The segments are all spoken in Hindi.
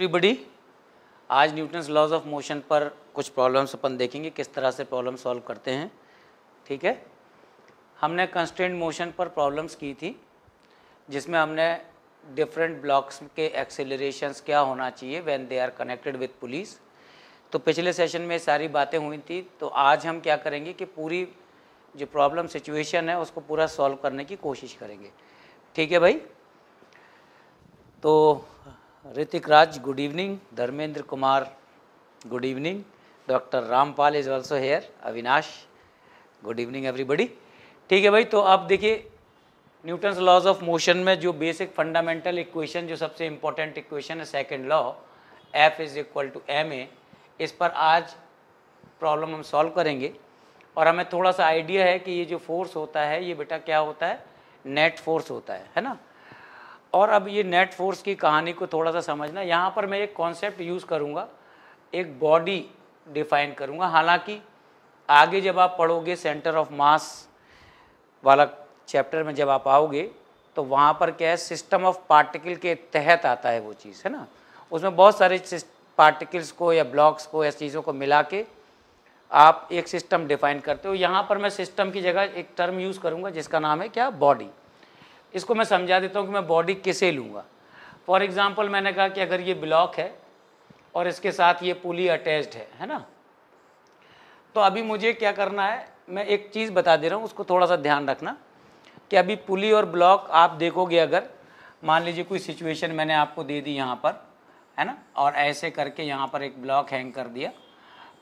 एवरीबडी आज न्यूटन्स लॉज ऑफ मोशन पर कुछ प्रॉब्लम्स अपन देखेंगे किस तरह से प्रॉब्लम सॉल्व करते हैं ठीक है हमने कंस्टेंट मोशन पर प्रॉब्लम्स की थी जिसमें हमने डिफरेंट ब्लॉक्स के एक्सेलरेशंस क्या होना चाहिए when they are connected with police तो पिछले सेशन में सारी बातें हुई थी तो आज हम क्या करेंगे कि पूरी जो प्रॉब्लम सिचुएशन है उसको पूरा सॉल्व करने की कोशिश करेंगे ठीक है भाई तो Ritik Raj, good evening. Dharmendra Kumar, good evening. Dr. Rampal is also here. Avinash, good evening everybody. ठीक है भाई तो आप देखिए न्यूटन्स लॉज ऑफ मोशन में जो बेसिक फंडामेंटल इक्वेशन जो सबसे इम्पोर्टेंट इक्वेशन है second law F is equal to M A इस पर आज प्रॉब्लम हम सॉल्व करेंगे और हमें थोड़ा सा आइडिया है कि ये जो फोर्स होता है ये बेटा क्या होता है नेट फोर्स होता है है ना और अब ये नेट फोर्स की कहानी को थोड़ा सा समझना यहाँ पर मैं एक कॉन्सेप्ट यूज़ करूँगा एक बॉडी डिफाइन करूँगा हालांकि आगे जब आप पढ़ोगे सेंटर ऑफ मास वाला चैप्टर में जब आप आओगे तो वहाँ पर क्या है सिस्टम ऑफ पार्टिकल के तहत आता है वो चीज़ है ना उसमें बहुत सारे पार्टिकल्स को या ब्लॉक्स को या चीज़ों को मिला के आप एक सिस्टम डिफाइन करते हो यहाँ पर मैं सिस्टम की जगह एक टर्म यूज़ करूँगा जिसका नाम है क्या बॉडी इसको मैं समझा देता हूँ कि मैं बॉडी किसे लूँगा फॉर एग्ज़ाम्पल मैंने कहा कि अगर ये ब्लॉक है और इसके साथ ये पुली अटैच्ड है है ना तो अभी मुझे क्या करना है मैं एक चीज़ बता दे रहा हूँ उसको थोड़ा सा ध्यान रखना कि अभी पुली और ब्लॉक आप देखोगे अगर मान लीजिए कोई सिचुएशन मैंने आपको दे दी यहाँ पर है ना और ऐसे करके यहाँ पर एक ब्लॉक हैंग कर दिया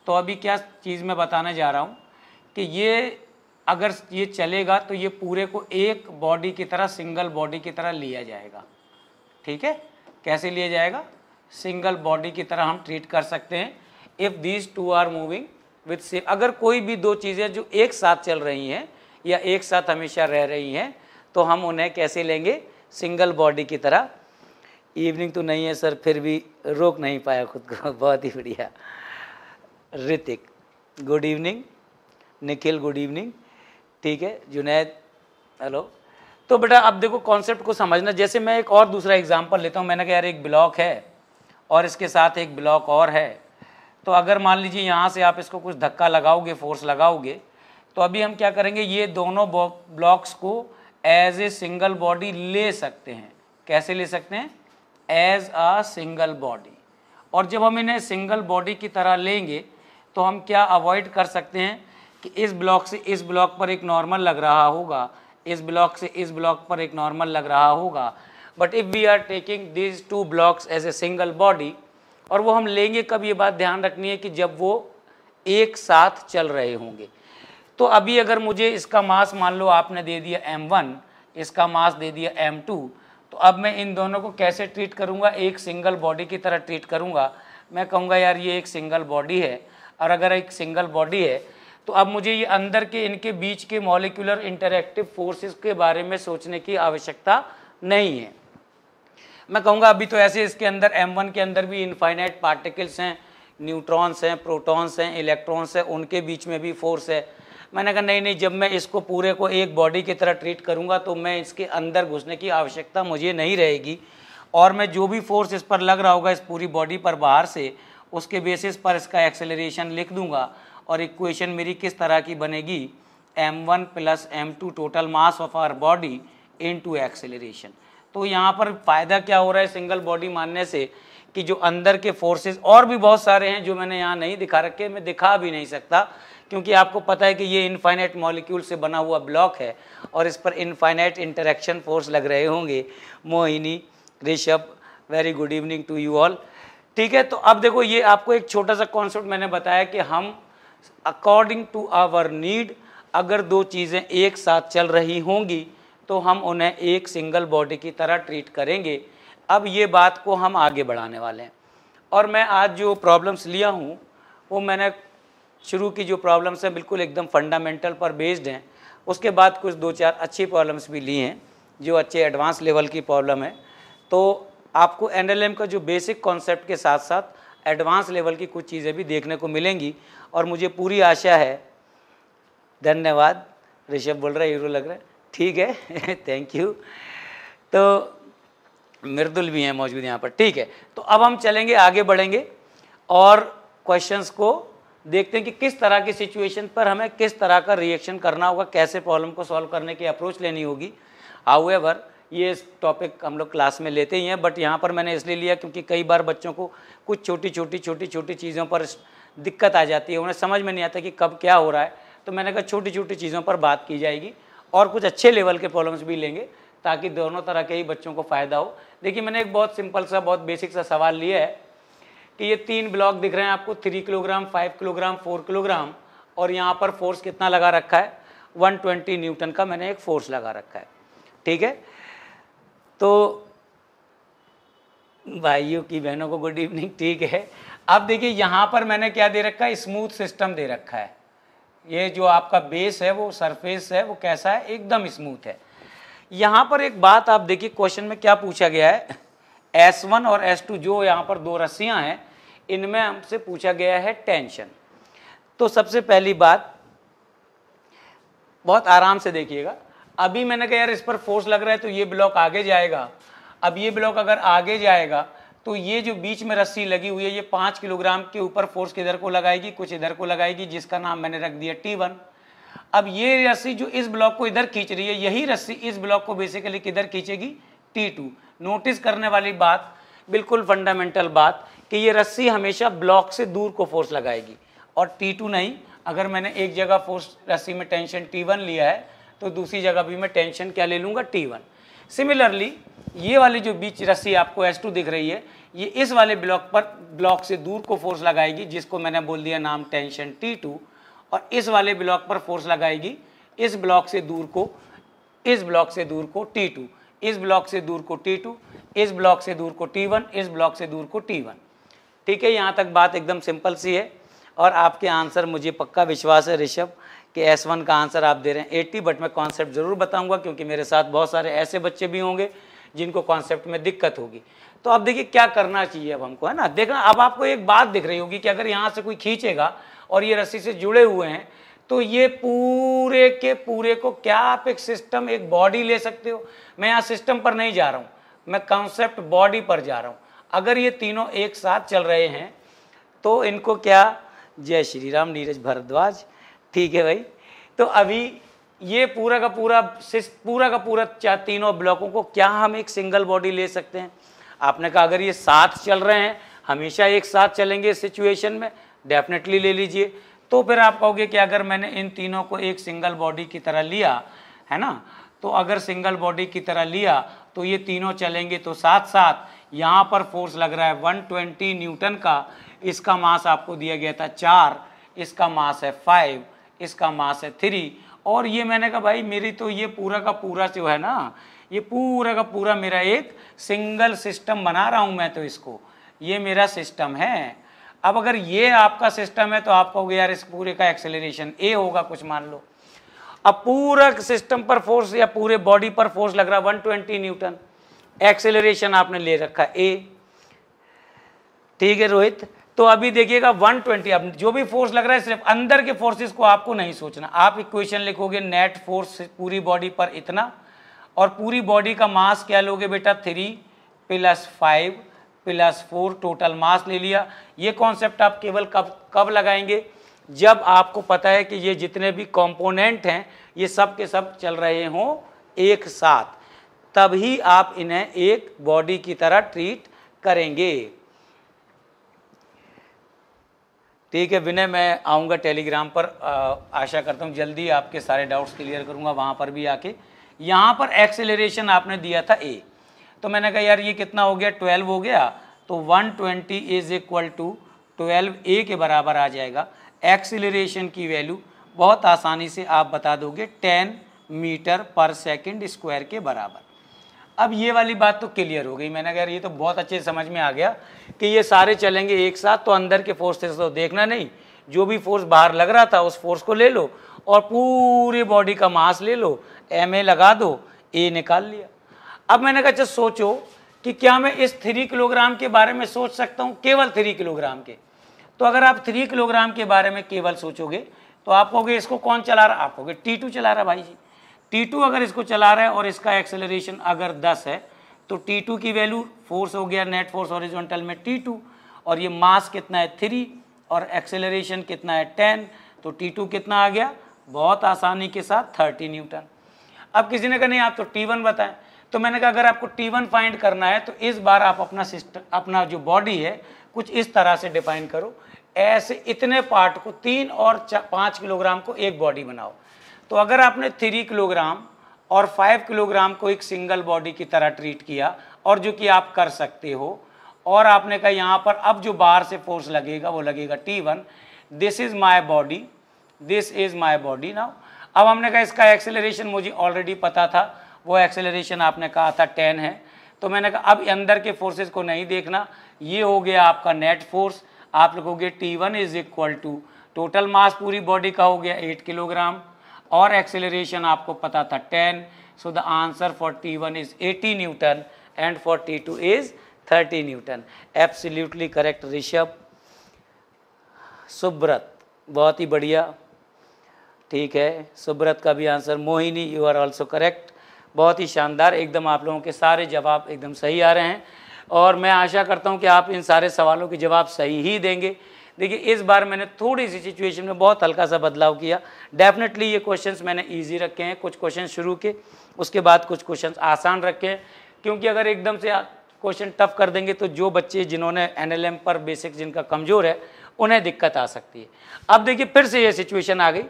तो अभी क्या चीज़ मैं बताने जा रहा हूँ कि ये अगर ये चलेगा तो ये पूरे को एक बॉडी की तरह सिंगल बॉडी की तरह लिया जाएगा ठीक है कैसे लिया जाएगा सिंगल बॉडी की तरह हम ट्रीट कर सकते हैं if these two are moving with same अगर कोई भी दो चीज़ें जो एक साथ चल रही हैं या एक साथ हमेशा रह रही हैं तो हम उन्हें कैसे लेंगे सिंगल बॉडी की तरह इवनिंग तो नहीं है सर फिर भी रोक नहीं पाया खुद को बहुत ही बढ़िया Hrithik good evening Nikhil good evening ठीक है जुनेद हेलो तो बेटा आप देखो कॉन्सेप्ट को समझना जैसे मैं एक और दूसरा एग्जाम्पल लेता हूँ मैंने कहा यार एक ब्लॉक है और इसके साथ एक ब्लॉक और है तो अगर मान लीजिए यहाँ से आप इसको कुछ धक्का लगाओगे फोर्स लगाओगे तो अभी हम क्या करेंगे ये दोनों ब्लॉक्स को एज ए सिंगल बॉडी ले सकते हैं कैसे ले सकते हैं एज अ सिंगल बॉडी और जब हम इन्हें सिंगल बॉडी की तरह लेंगे तो हम क्या अवॉइड कर सकते हैं कि इस ब्लॉक से इस ब्लॉक पर एक नॉर्मल लग रहा होगा इस ब्लॉक से इस ब्लॉक पर एक नॉर्मल लग रहा होगा but if we are taking these two blocks as a single body और वो हम लेंगे कब ये बात ध्यान रखनी है कि जब वो एक साथ चल रहे होंगे तो अभी अगर मुझे इसका मास मान लो आपने दे दिया एम वन इसका मास दे दिया एम टू तो अब मैं इन दोनों को कैसे ट्रीट करूँगा एक सिंगल बॉडी की तरह ट्रीट करूँगा मैं कहूँगा यार ये एक सिंगल बॉडी है और अगर एक सिंगल बॉडी है तो अब मुझे ये अंदर के इनके बीच के मॉलिकुलर इंटरेक्टिव फोर्सेस के बारे में सोचने की आवश्यकता नहीं है मैं कहूँगा अभी तो ऐसे इसके अंदर M1 के अंदर भी इनफाइनाइट पार्टिकल्स हैं न्यूट्रॉन्स हैं प्रोटॉन्स हैं इलेक्ट्रॉन्स हैं उनके बीच में भी फोर्स है मैंने कहा नहीं नहीं जब मैं इसको पूरे को एक बॉडी की तरह ट्रीट करूँगा तो मैं इसके अंदर घुसने की आवश्यकता मुझे नहीं रहेगी और मैं जो भी फोर्स इस पर लग रहा होगा इस पूरी बॉडी पर बाहर से उसके बेसिस पर इसका एक्सेलरेशन लिख दूंगा और इक्वेशन मेरी किस तरह की बनेगी M one plus M two total mass of our body into acceleration तो यहाँ पर फ़ायदा क्या हो रहा है सिंगल बॉडी मानने से कि जो अंदर के फोर्सेस और भी बहुत सारे हैं जो मैंने यहाँ नहीं दिखा रखे मैं दिखा भी नहीं सकता क्योंकि आपको पता है कि ये इनफाइनाइट मॉलिक्यूल से बना हुआ ब्लॉक है और इस पर इनफाइनाइट इंटरेक्शन फोर्स लग रहे होंगे Mohini Rishabh very good evening to you all ठीक है तो अब देखो ये आपको एक छोटा सा कॉन्सेप्ट मैंने बताया कि हम अकॉर्डिंग टू आवर नीड अगर दो चीज़ें एक साथ चल रही होंगी तो हम उन्हें एक सिंगल बॉडी की तरह ट्रीट करेंगे अब ये बात को हम आगे बढ़ाने वाले हैं और मैं आज जो प्रॉब्लम्स लिया हूँ वो मैंने शुरू की जो प्रॉब्लम्स हैं बिल्कुल एकदम फंडामेंटल पर बेस्ड हैं उसके बाद कुछ दो चार अच्छी प्रॉब्लम्स भी ली हैं जो अच्छे एडवांस लेवल की प्रॉब्लम है तो आपको एन का जो बेसिक कॉन्सेप्ट के साथ साथ एडवांस लेवल की कुछ चीज़ें भी देखने को मिलेंगी और मुझे पूरी आशा है धन्यवाद ऋषभ बोल रहा है हीरो लग रहा है ठीक है थैंक यू तो मृदुल भी हैं मौजूद यहाँ पर ठीक है तो अब हम चलेंगे आगे बढ़ेंगे और क्वेश्चंस को देखते हैं कि किस तरह की सिचुएशन पर हमें किस तरह का रिएक्शन करना होगा कैसे प्रॉब्लम को सॉल्व करने की अप्रोच लेनी होगी हाउ एवर ये टॉपिक हम लोग क्लास में लेते ही हैं बट यहाँ पर मैंने इसलिए लिया क्योंकि कई बार बच्चों को कुछ छोटी छोटी छोटी छोटी चीज़ों पर दिक्कत आ जाती है उन्हें समझ में नहीं आता कि कब क्या हो रहा है तो मैंने कहा छोटी छोटी चीज़ों पर बात की जाएगी और कुछ अच्छे लेवल के प्रॉब्लम्स भी लेंगे ताकि दोनों तरह के ही बच्चों को फ़ायदा हो देखिए मैंने एक बहुत सिंपल सा बहुत बेसिक सा सवाल लिया है कि ये तीन ब्लॉक दिख रहे हैं आपको three kilogram five kilogram four kilogram और यहाँ पर फोर्स कितना लगा रखा है वन ट्वेंटी न्यूटन का मैंने एक फोर्स लगा रखा है ठीक है तो भाइयों की बहनों को गुड इवनिंग ठीक है अब देखिए यहाँ पर मैंने क्या दे रखा है स्मूथ सिस्टम दे रखा है ये जो आपका बेस है वो सरफेस है वो कैसा है एकदम स्मूथ है यहाँ पर एक बात आप देखिए क्वेश्चन में क्या पूछा गया है S1 और S2 जो यहाँ पर दो रस्सियाँ हैं इनमें हमसे पूछा गया है टेंशन तो सबसे पहली बात बहुत आराम से देखिएगा अभी मैंने कहा यार इस पर फोर्स लग रहा है तो ये ब्लॉक आगे जाएगा अब ये ब्लॉक अगर आगे जाएगा तो ये जो बीच में रस्सी लगी हुई है ये पाँच किलोग्राम के ऊपर फोर्स किधर को लगाएगी कुछ इधर को लगाएगी जिसका नाम मैंने रख दिया टी वन अब ये रस्सी जो इस ब्लॉक को इधर खींच रही है यही रस्सी इस ब्लॉक को बेसिकली किधर खींचेगी टी टू नोटिस करने वाली बात बिल्कुल फंडामेंटल बात कि ये रस्सी हमेशा ब्लॉक से दूर को फोर्स लगाएगी और टी टू नहीं अगर मैंने एक जगह फोर्स रस्सी में टेंशन टी वन लिया है तो दूसरी जगह भी मैं टेंशन क्या ले लूँगा टी वन सिमिलरली ये वाली जो बीच रस्सी आपको S2 दिख रही है ये इस वाले ब्लॉक पर ब्लॉक से दूर को फोर्स लगाएगी जिसको मैंने बोल दिया नाम टेंशन T2 और इस वाले ब्लॉक पर फोर्स लगाएगी इस ब्लॉक से दूर को इस ब्लॉक से दूर को T2 इस ब्लॉक से दूर को T2 इस ब्लॉक से दूर को T1 इस ब्लॉक से दूर को T1 ठीक है यहाँ तक बात एकदम सिंपल सी है और आपके आंसर मुझे पक्का विश्वास है ऋषभ कि S1 का आंसर आप दे रहे हैं 80 बट मैं कॉन्सेप्ट ज़रूर बताऊंगा क्योंकि मेरे साथ बहुत सारे ऐसे बच्चे भी होंगे जिनको कॉन्सेप्ट में दिक्कत होगी तो अब देखिए क्या करना चाहिए अब हमको है ना देखना अब आपको एक बात दिख रही होगी कि अगर यहाँ से कोई खींचेगा और ये रस्सी से जुड़े हुए हैं तो ये पूरे के पूरे को क्या आप एक सिस्टम एक बॉडी ले सकते हो मैं यहाँ सिस्टम पर नहीं जा रहा हूँ मैं कॉन्सेप्ट बॉडी पर जा रहा हूँ अगर ये तीनों एक साथ चल रहे हैं तो इनको क्या जय श्री राम नीरज भारद्वाज ठीक है भाई तो अभी ये पूरा का पूरा पूरा का पूरा तीनों ब्लॉकों को क्या हम एक सिंगल बॉडी ले सकते हैं आपने कहा अगर ये साथ चल रहे हैं हमेशा एक साथ चलेंगे सिचुएशन में डेफिनेटली ले लीजिए तो फिर आप कहोगे कि अगर मैंने इन तीनों को एक सिंगल बॉडी की तरह लिया है ना तो अगर सिंगल बॉडी की तरह लिया तो ये तीनों चलेंगे तो साथ साथ यहाँ पर फोर्स लग रहा है 120 न्यूटन का इसका मास आपको दिया गया था चार इसका मास है फाइव इसका मास है थ्री और ये मैंने कहा भाई मेरी तो ये पूरा का पूरा जो है ना ये पूरा का पूरा मेरा एक सिंगल सिस्टम बना रहा हूँ मैं तो इसको ये मेरा सिस्टम है अब अगर ये आपका सिस्टम है तो आप कहोगे यार इस पूरे का एक्सेलरेशन ए होगा कुछ मान लो अब पूरा सिस्टम पर फोर्स या पूरे बॉडी पर फोर्स लग रहा है 120 न्यूटन एक्सेलरेशन आपने ले रखा ए ठीक है रोहित तो अभी देखिएगा 120 अब जो भी फोर्स लग रहा है सिर्फ अंदर के फोर्सेस को आपको नहीं सोचना आप इक्वेशन लिखोगे नेट फोर्स पूरी बॉडी पर इतना और पूरी बॉडी का मास क्या लोगे बेटा three plus five plus four total mass ले लिया ये कॉन्सेप्ट आप केवल कब कब लगाएंगे जब आपको पता है कि ये जितने भी कॉम्पोनेंट हैं ये सब के सब चल रहे हों एक साथ तभी आप इन्हें एक बॉडी की तरह ट्रीट करेंगे ठीक है विनय मैं आऊँगा टेलीग्राम पर आ, आशा करता हूँ जल्दी आपके सारे डाउट्स क्लियर करूँगा वहाँ पर भी आके यहाँ पर एक्सेलरेशन आपने दिया था ए तो मैंने कहा यार ये कितना हो गया ट्वेल्व हो गया तो one twenty is equal to twelve A के बराबर आ जाएगा एक्सेलरेशन की वैल्यू बहुत आसानी से आप बता दोगे ten metre per second square के बराबर अब ये वाली बात तो क्लियर हो गई मैंने कहा ये तो बहुत अच्छे समझ में आ गया कि ये सारे चलेंगे एक साथ तो अंदर के फोर्सेस तो देखना नहीं जो भी फोर्स बाहर लग रहा था उस फोर्स को ले लो और पूरी बॉडी का मास ले लो एम ए लगा दो ए निकाल लिया अब मैंने कहा अच्छा सोचो कि क्या मैं इस थ्री किलोग्राम के बारे में सोच सकता हूँ केवल थ्री किलोग्राम के तो अगर आप थ्री किलोग्राम के बारे में केवल सोचोगे तो आप कहोगे इसको कौन चला रहा आप कहोगे टी टू चला रहा भाई जी T2 अगर इसको चला रहा है और इसका एक्सेलरेशन अगर 10 है तो T2 की वैल्यू फोर्स हो गया नेट फोर्स हॉरिजॉन्टल में T2 और ये मास कितना है थ्री और एक्सेलरेशन कितना है टेन तो T2 कितना आ गया बहुत आसानी के साथ थर्टी न्यूटन अब किसी ने कहा नहीं आप तो वन बताएं तो मैंने कहा अगर आपको वन फाइंड करना है तो इस बार आप अपना सिस्टम अपना जो बॉडी है कुछ इस तरह से डिफाइन करो ऐसे इतने पार्ट को तीन और पाँच किलोग्राम को एक बॉडी बनाओ तो अगर आपने थ्री किलोग्राम और फाइव किलोग्राम को एक सिंगल बॉडी की तरह ट्रीट किया और जो कि आप कर सकते हो और आपने कहा यहाँ पर अब जो बाहर से फोर्स लगेगा वो लगेगा T one this is my body this is my body now अब हमने कहा इसका एक्सेलरेशन मुझे ऑलरेडी पता था वो एक्सेलरेशन आपने कहा था टेन है तो मैंने कहा अब अंदर के फोर्सेज को नहीं देखना ये हो गया आपका नेट फोर्स आप के T one is equal to total mass पूरी बॉडी का हो गया एट किलोग्राम और एक्सेलरेशन आपको पता था ten so the answer for T one is eighty newton and for T two is thirty newton absolutely correct Rishabh Subrata बहुत ही बढ़िया ठीक है सुब्रत का भी answer Mohini you are also correct बहुत ही शानदार एकदम आप लोगों के सारे जवाब एकदम सही आ रहे हैं और मैं आशा करता हूं कि आप इन सारे सवालों के जवाब सही ही देंगे देखिए इस बार मैंने थोड़ी सी सिचुएशन में बहुत हल्का सा बदलाव किया डेफिनेटली ये क्वेश्चंस मैंने इजी रखे हैं कुछ क्वेश्चन शुरू के उसके बाद कुछ क्वेश्चन आसान रखे हैं क्योंकि अगर एकदम से क्वेश्चन टफ कर देंगे तो जो बच्चे जिन्होंने एन पर बेसिक जिनका कमज़ोर है उन्हें दिक्कत आ सकती है अब देखिए फिर से ये सिचुएशन आ गई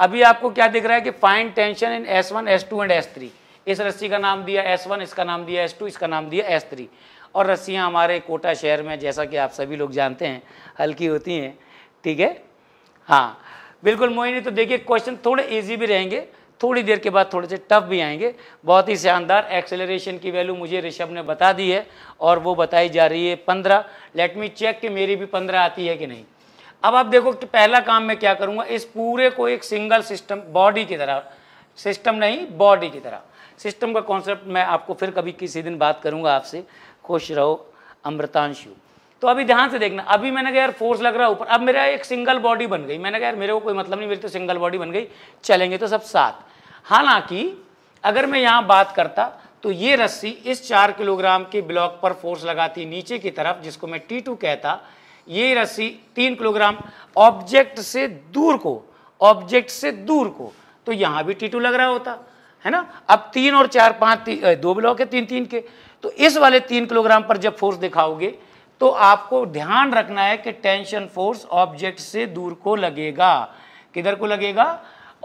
अभी आपको क्या दिख रहा है कि find tension in S one S two and S three इस रस्सी का नाम दिया एस वन इसका नाम दिया एस टू इसका नाम दिया एस थ्री और रस्सियाँ हमारे कोटा शहर में जैसा कि आप सभी लोग जानते हैं हल्की होती हैं ठीक है हाँ बिल्कुल मोहिनी तो देखिए क्वेश्चन थोड़े ईजी भी रहेंगे थोड़ी देर के बाद थोड़े से टफ भी आएंगे बहुत ही शानदार एक्सेलरेशन की वैल्यू मुझे ऋषभ ने बता दी है और वो बताई जा रही है पंद्रह लेट मी चेक कि मेरी भी पंद्रह आती है कि नहीं अब आप देखो कि पहला काम मैं क्या करूँगा इस पूरे को एक सिंगल सिस्टम बॉडी की तरह सिस्टम नहीं बॉडी की तरह सिस्टम का कॉन्सेप्ट मैं आपको फिर कभी किसी दिन बात करूँगा आपसे खुश रहो अमृतांशु तो अभी ध्यान से देखना अभी मैंने कहा यार फोर्स लग रहा है ऊपर अब मेरा एक सिंगल बॉडी बन गई मैंने कहा यार मेरे को कोई मतलब नहीं मेरी तो सिंगल बॉडी बन गई चलेंगे तो सब साथ हालांकि अगर मैं यहाँ बात करता तो ये रस्सी इस चार किलोग्राम के ब्लॉक पर फोर्स लगाती नीचे की तरफ जिसको मैं टी टू कहता ये रस्सी तीन किलोग्राम ऑब्जेक्ट से दूर को ऑब्जेक्ट से दूर को तो यहाँ भी टी टू लग रहा होता है ना अब तीन और चार पाँच दो ब्लॉक है तीन तीन के तो इस वाले तीन किलोग्राम पर जब फोर्स दिखाओगे तो आपको ध्यान रखना है कि टेंशन फोर्स ऑब्जेक्ट से दूर को लगेगा किधर को लगेगा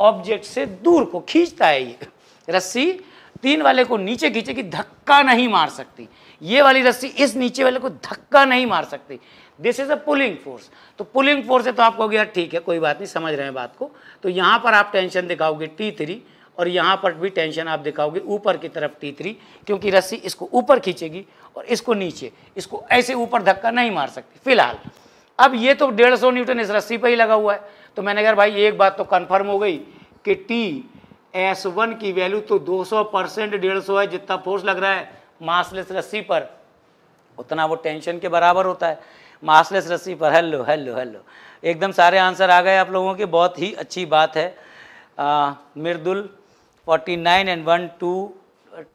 ऑब्जेक्ट से दूर को खींचता है ये रस्सी तीन वाले को नीचे खींचेगी धक्का नहीं मार सकती ये वाली रस्सी इस नीचे वाले को धक्का नहीं मार सकती this is a pulling force तो पुलिंग फोर्स है तो आप कहोगे यार ठीक है कोई बात नहीं समझ रहे हैं बात को तो यहाँ पर आप टेंशन दिखाओगे टी थ्री और यहाँ पर भी टेंशन आप दिखाओगे ऊपर की तरफ टी थ्री क्योंकि रस्सी इसको ऊपर खींचेगी और इसको नीचे इसको ऐसे ऊपर धक्का नहीं मार सकती फिलहाल अब ये तो डेढ़ सौ न्यूटन इस रस्सी पर ही लगा हुआ है तो मैंने कहा भाई एक बात तो कन्फर्म हो गई कि टी एस वन की वैल्यू तो 200 परसेंट डेढ़ सौ है जितना फोर्स लग रहा है मासलेस रस्सी पर उतना वो टेंशन के बराबर होता है मासलेस रस्सी पर हेलो हेलो हेलो एकदम सारे आंसर आ गए आप लोगों के बहुत ही अच्छी बात है Mridul forty nine and one two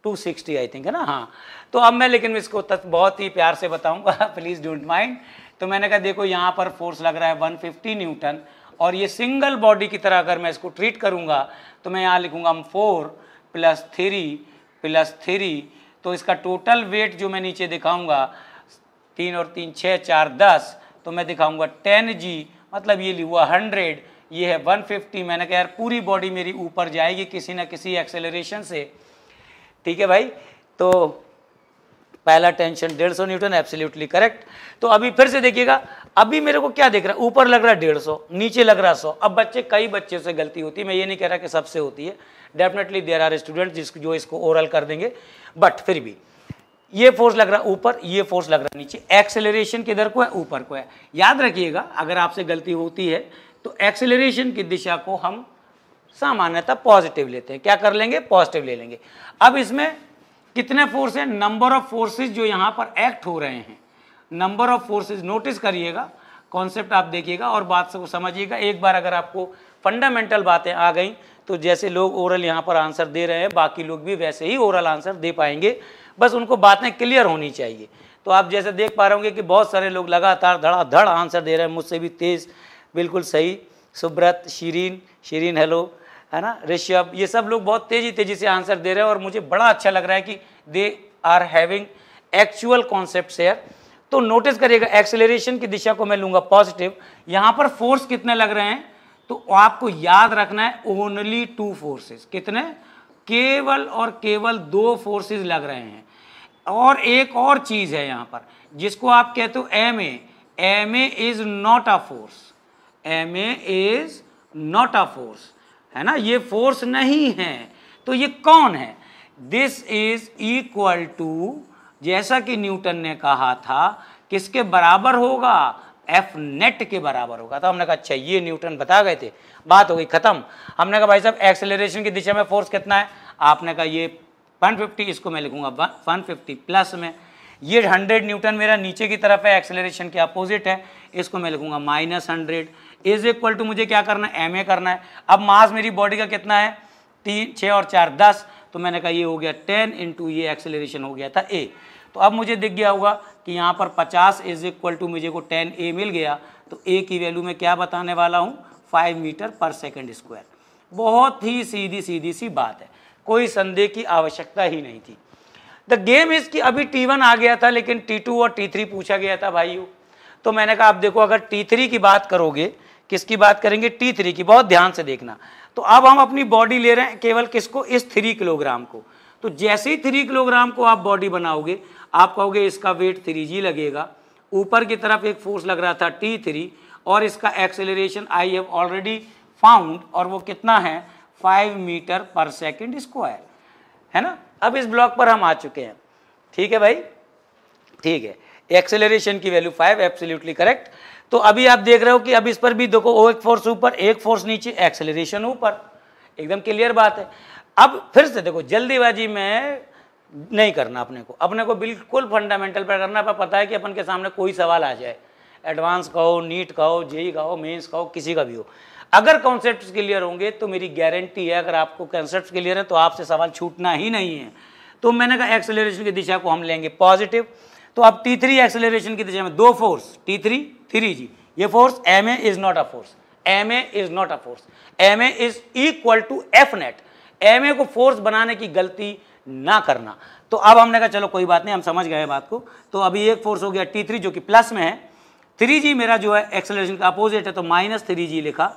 two sixty I think है ना हाँ तो अब मैं लेकिन इसको बहुत ही प्यार से बताऊंगा प्लीज़ डोंट माइंड तो मैंने कहा देखो यहाँ पर फोर्स लग रहा है वन फिफ्टी न्यूटन और ये सिंगल बॉडी की तरह अगर मैं इसको ट्रीट करूँगा तो मैं यहाँ लिखूँगा हम four plus three plus three तो इसका टोटल वेट जो मैं नीचे दिखाऊँगा तीन और तीन छः चार दस तो मैं दिखाऊँगा टेन जी मतलब ये हुआ हंड्रेड ये है 150 मैंने कहा यार पूरी बॉडी मेरी ऊपर जाएगी किसी ना किसी एक्सेलरेशन से ठीक है भाई तो पहला टेंशन डेढ़ सौ न्यूटन एब्सोल्युटली करेक्ट तो अभी फिर से देखिएगा अभी मेरे को क्या देख रहा है ऊपर लग रहा है डेढ़ सौ नीचे लग रहा है सौ अब बच्चे कई बच्चे से गलती होती है मैं ये नहीं कह रहा कि सबसे होती है डेफिनेटली देर आर स्टूडेंट जिस जो इसको ओरल कर देंगे बट फिर भी ये फोर्स लग रहा है ऊपर ये फोर्स लग रहा है नीचे एक्सेलरेशन किधर को है ऊपर को है याद रखिएगा अगर आपसे गलती होती है तो एक्सेलरेशन की दिशा को हम सामान्यतः पॉजिटिव लेते हैं क्या कर लेंगे पॉजिटिव ले लेंगे अब इसमें कितने फोर्स हैं नंबर ऑफ फोर्सेज जो यहाँ पर एक्ट हो रहे हैं नंबर ऑफ फोर्सेज नोटिस करिएगा कॉन्सेप्ट आप देखिएगा और बात को समझिएगा एक बार अगर आपको फंडामेंटल बातें आ गई तो जैसे लोग ओरल यहाँ पर आंसर दे रहे हैं बाकी लोग भी वैसे ही ओरल आंसर दे पाएंगे बस उनको बातें क्लियर होनी चाहिए तो आप जैसे देख पा रहे होंगे कि बहुत सारे लोग लगातार धड़ाधड़ आंसर दे रहे हैं मुझसे भी तेज़ बिल्कुल सही सुब्रत शीरीन शीरीन हेलो है ना ऋषभ ये सब लोग बहुत तेज़ी तेज़ी से आंसर दे रहे हैं और मुझे बड़ा अच्छा लग रहा है कि they are having actual concept share तो नोटिस करिएगा एक्सेलरेशन की दिशा को मैं लूँगा पॉजिटिव यहाँ पर फोर्स कितने लग रहे हैं तो आपको याद रखना है ओनली टू फोर्सेस कितने केवल और केवल दो फोर्सेस लग रहे हैं और एक और चीज़ है यहाँ पर जिसको आप कहते हो M A M A is not a force M A is not a force है ना ये फोर्स नहीं है तो ये कौन है दिस इज इक्वल टू जैसा कि न्यूटन ने कहा था किसके बराबर होगा एफ नेट के बराबर होगा तो हमने कहा अच्छा ये न्यूटन बता गए थे बात हो गई खत्म हमने कहा भाई साहब एक्सेलरेशन की दिशा में फोर्स कितना है आपने कहा ये 150 इसको मैं लिखूंगा 150 प्लस में ये 100 न्यूटन मेरा नीचे की तरफ है एक्सेलरेशन के अपोजिट है इसको मैं लिखूंगा minus hundred is equal to मुझे क्या करना है एम ए करना है अब मास मेरी बॉडी का कितना है तीन छः और चार दस तो मैंने कहा ये हो गया टेन इंटू ये एक्सेलरेशन हो गया था ए तो अब मुझे दिख गया होगा कि यहाँ पर पचास इज इक्वल टू मुझे को टेन ए मिल गया तो ए की वैल्यू मैं क्या बताने वाला हूँ five metre per second square बहुत ही सीधी सीधी सी बात है कोई संदेह की आवश्यकता ही नहीं थी द गेम इज कि अभी टी वन आ गया था लेकिन टी टू और टी थ्री पूछा गया था भाइयों तो मैंने कहा आप देखो अगर टी थ्री की बात करोगे किसकी बात करेंगे टी थ्री की बहुत ध्यान से देखना तो अब हम अपनी बॉडी ले रहे हैं केवल किसको इस थ्री किलोग्राम को तो जैसे ही थ्री किलोग्राम को आप बॉडी बनाओगे आप कहोगे इसका वेट थ्री जी लगेगा ऊपर की तरफ एक फोर्स लग रहा था टी थ्री और इसका acceleration I have already found और वो कितना है five metre per second square है ना अब इस ब्लॉक पर हम आ चुके हैं ठीक है भाई ठीक है एक्सेलरेशन की वैल्यू फाइव एब्सोल्युटली करेक्ट तो अभी आप देख रहे हो कि अब इस पर भी देखो ओ एक फोर्स ऊपर एक फोर्स नीचे एक्सेलरेशन ऊपर एकदम क्लियर बात है अब फिर से देखो जल्दीबाजी में नहीं करना अपने को अपने को बिल्कुल फंडामेंटल पर करना पर पता है कि अपन के सामने कोई सवाल आ जाए एडवांस कहो नीट कहो जेई e कहो हो मेन्स किसी का भी हो अगर कॉन्सेप्ट क्लियर होंगे तो मेरी गारंटी है अगर आपको कॉन्सेप्ट क्लियर है तो आपसे सवाल छूटना ही नहीं है तो मैंने कहा एक्सेलरेशन की दिशा को हम लेंगे पॉजिटिव तो अब टी थ्री एक्सेलरेशन की दिशा में दो force T three three G ये force M A is not a force M A is not a force M A is equal to F net M A को फोर्स बनाने की गलती ना करना तो अब हमने कहा चलो कोई बात नहीं हम समझ गए बात को तो अभी एक फोर्स हो गया टी थ्री जो कि प्लस में है थ्री जी मेरा जो है एक्सेलरेशन का अपोजिट है तो माइनस थ्री जी लिखा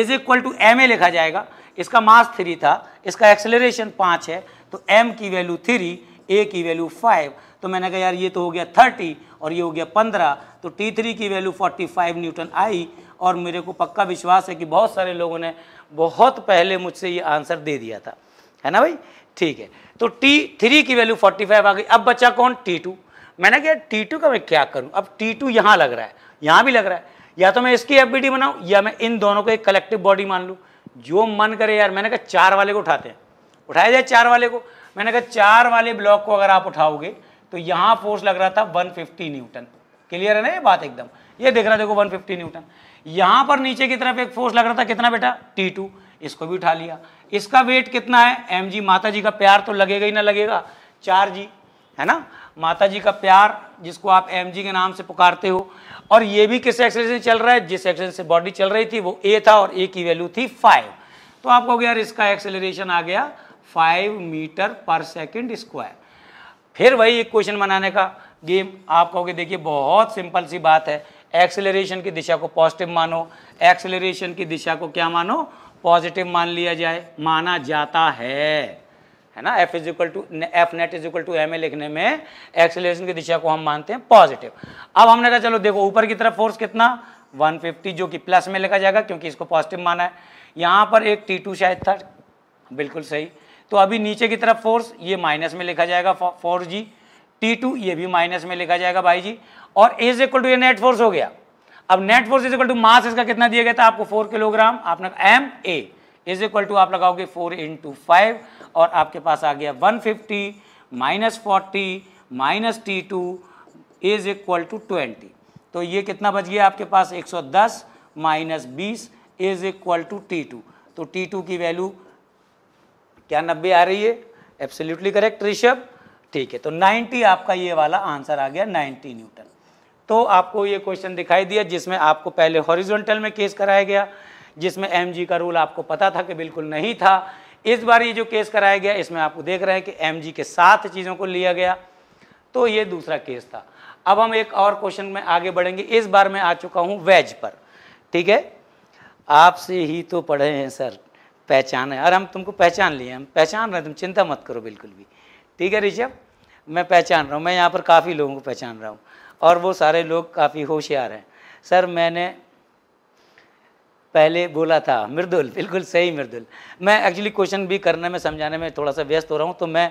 is equal to M A लिखा जाएगा इसका मास थ्री था इसका एक्सेलरेशन पाँच है तो एम की वैल्यू थ्री ए की वैल्यू फाइव तो मैंने कहा यार ये तो हो गया थर्टी और ये हो गया पंद्रह तो टी थ्री की वैल्यू फोर्टी फाइव न्यूटन आई और मेरे को पक्का विश्वास है कि बहुत सारे लोगों ने बहुत पहले मुझसे ये आंसर दे दिया था है ना भाई ठीक है तो टी थ्री की वैल्यू फोर्टी फाइव आ गई अब बचा कौन टी टू मैंने कहा टी टू का मैं क्या करूँ अब टी टू यहाँ लग रहा है यहाँ भी लग रहा है या तो मैं इसकी एफ बी डी बनाऊँ या मैं इन दोनों को एक कलेक्टिव बॉडी मान लूँ जो मन करे यार मैंने कहा चार वाले को उठाते हैं उठाया जाए चार वाले को मैंने कहा चार वाले ब्लॉक को अगर आप उठाओगे तो यहाँ फोर्स लग रहा था 150 न्यूटन क्लियर है ना ये बात एकदम ये देख रहा देखो 150 न्यूटन यहाँ पर नीचे की तरफ एक फोर्स लग रहा था कितना बेटा T2 इसको भी उठा लिया इसका वेट कितना है एम जी माता जी का प्यार तो लगेगा ही ना लगेगा चार जी है ना माता जी का प्यार जिसको आप एम जी के नाम से पुकारते हो और ये भी किस एक्सीडेंट से चल रहा है जिस एक्सीडेंट से बॉडी चल रही थी वो ए था और ए की वैल्यू थी फाइव तो आपको यार इसका एक्सेलरेशन आ गया five metre per second square फिर वही एक क्वेश्चन बनाने का गेम आप कहोगे देखिए बहुत सिंपल सी बात है एक्सेलरेशन की दिशा को पॉजिटिव मानो एक्सेलरेशन की दिशा को क्या मानो पॉजिटिव मान लिया जाए माना जाता है है ना F is equal to F net is equal to M A लिखने में एक्सेलरेशन की दिशा को हम मानते हैं पॉजिटिव अब हमने कहा चलो देखो ऊपर की तरफ फोर्स कितना 150 जो कि प्लस में लिखा जाएगा क्योंकि इसको पॉजिटिव माना है यहाँ पर एक टी टू शायद था बिल्कुल सही तो अभी नीचे की तरफ फोर्स ये माइनस में लिखा जाएगा फोर जी टी टू ये भी माइनस में लिखा जाएगा भाई जी और एज इक्वल टू ये नेट फोर्स हो गया अब net force is equal to mass इसका कितना दिया गया था आपको फोर किलोग्राम आपने M A is equal to आप लगाओगे फोर टू फाइव और आपके पास आ गया one fifty minus forty minus T two is equal to twenty तो ये कितना बच गया आपके पास एक सौ दस माइनस बीस is equal to T two तो टी टू की वैल्यू क्या नब्बे आ रही है एब्सोल्यूटली करेक्ट ऋषभ ठीक है तो 90 आपका ये वाला आंसर आ गया 90 न्यूटन तो आपको ये क्वेश्चन दिखाई दिया जिसमें आपको पहले हॉरिजॉन्टल में केस कराया गया जिसमें एम का रूल आपको पता था कि बिल्कुल नहीं था इस बार ये जो केस कराया गया इसमें आपको देख रहे हैं कि एम के साथ चीज़ों को लिया गया तो ये दूसरा केस था अब हम एक और क्वेश्चन में आगे बढ़ेंगे इस बार मैं आ चुका हूँ वेज पर ठीक है आपसे ही तो पढ़े हैं सर पहचान है अरे हम तुमको पहचान लिए हम पहचान रहे तुम चिंता मत करो बिल्कुल भी ठीक है ऋषभ मैं पहचान रहा हूँ मैं यहाँ पर काफ़ी लोगों को पहचान रहा हूँ और वो सारे लोग काफ़ी होशियार हैं सर मैंने पहले बोला था मृदुल बिल्कुल सही मृदुल मैं एक्चुअली क्वेश्चन भी करने में समझाने में थोड़ा सा व्यस्त हो रहा हूँ तो मैं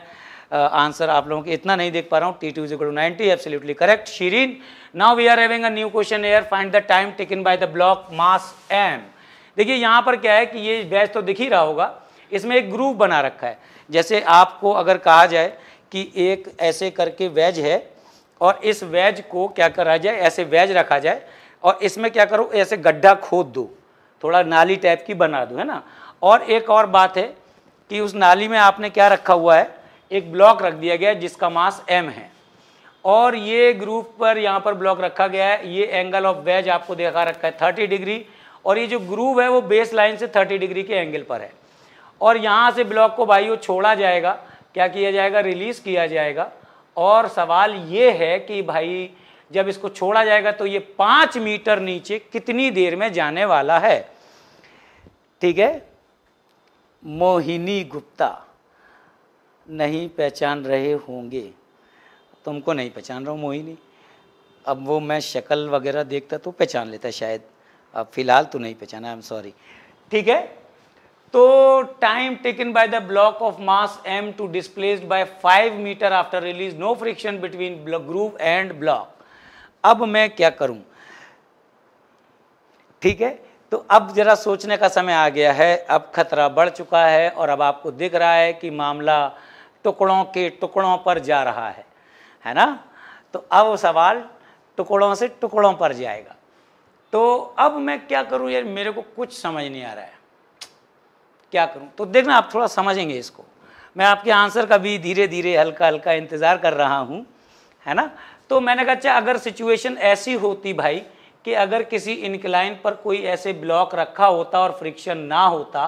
आंसर आप लोगों के इतना नहीं देख पा रहा हूँ T two zero ninety absolutely correct Shirin now we are having a new question here find the time taken by the block mass M देखिए यहाँ पर क्या है कि ये बैच तो दिख ही रहा होगा इसमें एक ग्रूव बना रखा है जैसे आपको अगर कहा जाए कि एक ऐसे करके वेज है और इस वेज को क्या करा जाए ऐसे वेज रखा जाए और इसमें क्या करो ऐसे गड्ढा खोद दो थोड़ा नाली टाइप की बना दो है ना और एक और बात है कि उस नाली में आपने क्या रखा हुआ है एक ब्लॉक रख दिया गया है जिसका मास एम है और ये ग्रुप पर यहाँ पर ब्लॉक रखा गया है ये एंगल ऑफ वेज आपको देखा रखा है थर्टी डिग्री और ये जो ग्रूव है वो बेस लाइन से 30 डिग्री के एंगल पर है और यहाँ से ब्लॉक को भाई वो छोड़ा जाएगा क्या किया जाएगा रिलीज़ किया जाएगा और सवाल ये है कि भाई जब इसको छोड़ा जाएगा तो ये पाँच मीटर नीचे कितनी देर में जाने वाला है ठीक है मोहिनी गुप्ता नहीं पहचान रहे होंगे तुमको नहीं पहचान रहा हूँ मोहिनी अब वो मैं शक्ल वगैरह देखता तो पहचान लेता शायद अब फिलहाल तो नहीं पहचाना आई एम सॉरी ठीक है तो time taken by the block of mass M two displaced by five metre after release no friction between groove and block अब मैं क्या करूं ठीक है तो अब जरा सोचने का समय आ गया है अब खतरा बढ़ चुका है और अब आपको दिख रहा है कि मामला टुकड़ों के टुकड़ों पर जा रहा है है ना तो अब सवाल टुकड़ों से टुकड़ों पर जाएगा तो अब मैं क्या करूं यार मेरे को कुछ समझ नहीं आ रहा है क्या करूं तो देखना आप थोड़ा समझेंगे इसको मैं आपके आंसर का भी धीरे धीरे हल्का हल्का इंतज़ार कर रहा हूं है ना तो मैंने कहा अच्छा अगर सिचुएशन ऐसी होती भाई कि अगर किसी इनक्लाइन पर कोई ऐसे ब्लॉक रखा होता और फ्रिक्शन ना होता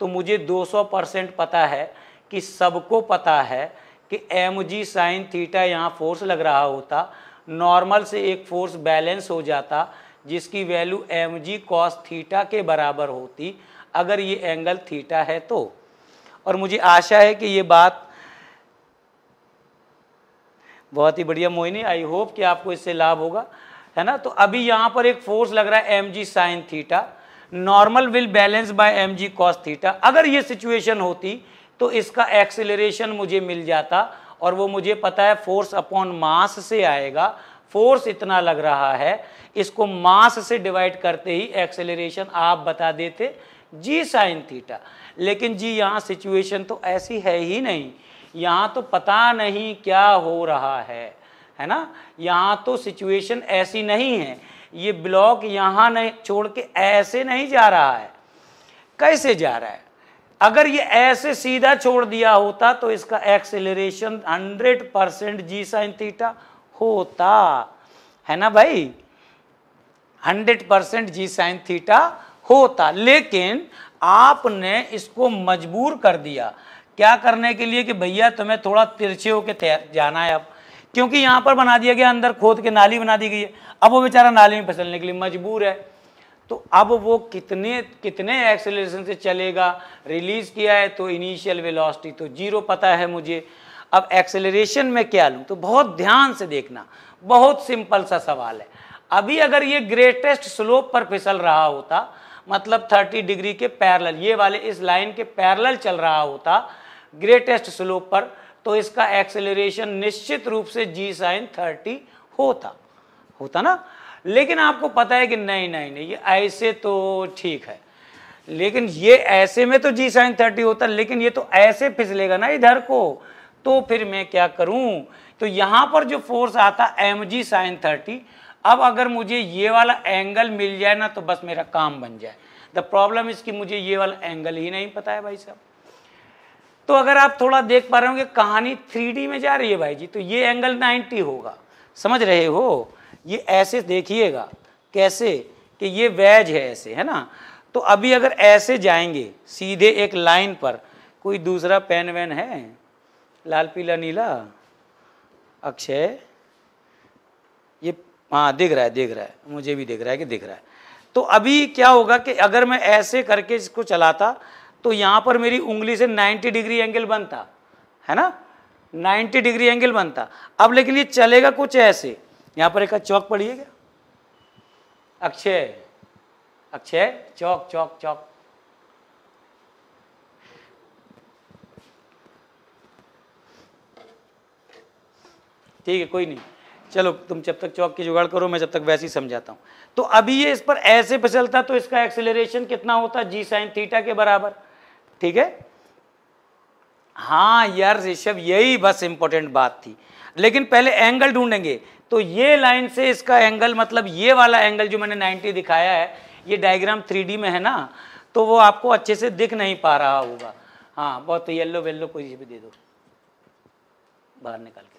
तो मुझे 200 परसेंट पता है कि सबको पता है कि एम जी साइन थीटा यहाँ फोर्स लग रहा होता नॉर्मल से एक फोर्स बैलेंस हो जाता जिसकी value M G cos theta के बराबर होती अगर ये एंगल थीटा है तो और मुझे आशा है कि ये बात बहुत ही बढ़िया मोहिनी आई होप कि आपको इससे लाभ होगा है ना तो अभी यहाँ पर एक फोर्स लग रहा है M G sine theta normal will balance by M G cos theta अगर ये सिचुएशन होती तो इसका एक्सेलरेशन मुझे मिल जाता और वो मुझे पता है फोर्स अपॉन मास से आएगा फोर्स इतना लग रहा है इसको मास से डिवाइड करते ही एक्सेलरेशन आप बता देते जी साइन थीटा लेकिन जी यहाँ सिचुएशन तो ऐसी है ही नहीं यहाँ तो पता नहीं क्या हो रहा है है ना यहाँ तो सिचुएशन ऐसी नहीं है ये ब्लॉक यहाँ नहीं छोड़ के ऐसे नहीं जा रहा है कैसे जा रहा है अगर ये ऐसे सीधा छोड़ दिया होता तो इसका acceleration 100 percent G sine theta होता है ना भाई hundred percent G sine theta होता लेकिन आपने इसको मजबूर कर दिया क्या करने के लिए कि भैया तुम्हें थोड़ा तिरछे होके तैर जाना है अब क्योंकि यहाँ पर बना दिया गया अंदर खोद के नाली बना दी गई है अब वो बेचारा नाली में फसलने के लिए मजबूर है तो अब वो कितने कितने एक्सेलरेशन से चलेगा रिलीज़ किया है तो इनिशियल वेलोसिटी तो जीरो पता है मुझे अब एक्सेलरेशन में क्या लूँ तो बहुत ध्यान से देखना बहुत सिंपल सा सवाल है अभी अगर ये ग्रेटेस्ट स्लोप पर फिसल रहा होता मतलब 30 डिग्री के पैरल ये वाले इस लाइन के पैरल चल रहा होता ग्रेटेस्ट स्लोप पर तो इसका एक्सेलरेशन निश्चित रूप से जी साइन थर्टी होता होता ना लेकिन आपको पता है कि नहीं नहीं नहीं ये ऐसे तो ठीक है लेकिन ये ऐसे में तो जी साइन थर्टी होता लेकिन ये तो ऐसे फिसलेगा ना इधर को तो फिर मैं क्या करूं तो यहाँ पर जो फोर्स आता एम जी साइन थर्टी अब अगर मुझे ये वाला एंगल मिल जाए ना तो बस मेरा काम बन जाए द प्रॉब्लम इज कि मुझे ये वाला एंगल ही नहीं पता है भाई साहब तो अगर आप थोड़ा देख पा रहे होंगे कहानी थ्री में जा रही है भाई जी तो ये एंगल नाइन्टी होगा समझ रहे हो ये ऐसे देखिएगा कैसे कि ये वैज है ऐसे है ना तो अभी अगर ऐसे जाएंगे सीधे एक लाइन पर कोई दूसरा पेन वैन है लाल पीला नीला अक्षय ये हाँ दिख रहा है दिख रहा है मुझे भी दिख रहा है कि दिख रहा है तो अभी क्या होगा कि अगर मैं ऐसे करके इसको चलाता तो यहाँ पर मेरी उंगली से 90 डिग्री एंगल बनता है ना 90 डिग्री एंगल बनता अब लेकिन ये चलेगा कुछ ऐसे यहाँ पर एक चौक पड़िएगा क्या अक्षय अक्षय चौक चौक चौक ठीक है कोई नहीं चलो तुम जब तक चौक की जुगाड़ करो मैं जब तक वैसे ही समझाता हूँ तो अभी ये इस पर ऐसे फिसलता तो इसका एक्सेलरेशन कितना होता जी साइन थीटा के बराबर ठीक है हाँ यार ऋषभ यही बस इंपॉर्टेंट बात थी लेकिन पहले एंगल ढूंढेंगे तो ये लाइन से इसका एंगल मतलब ये वाला एंगल जो मैंने 90 दिखाया है ये डायग्राम थ्री में है ना तो वो आपको अच्छे से दिख नहीं पा रहा होगा हाँ बहुत येल्लो वेल्लो कोई भी दे दो बाहर निकाल के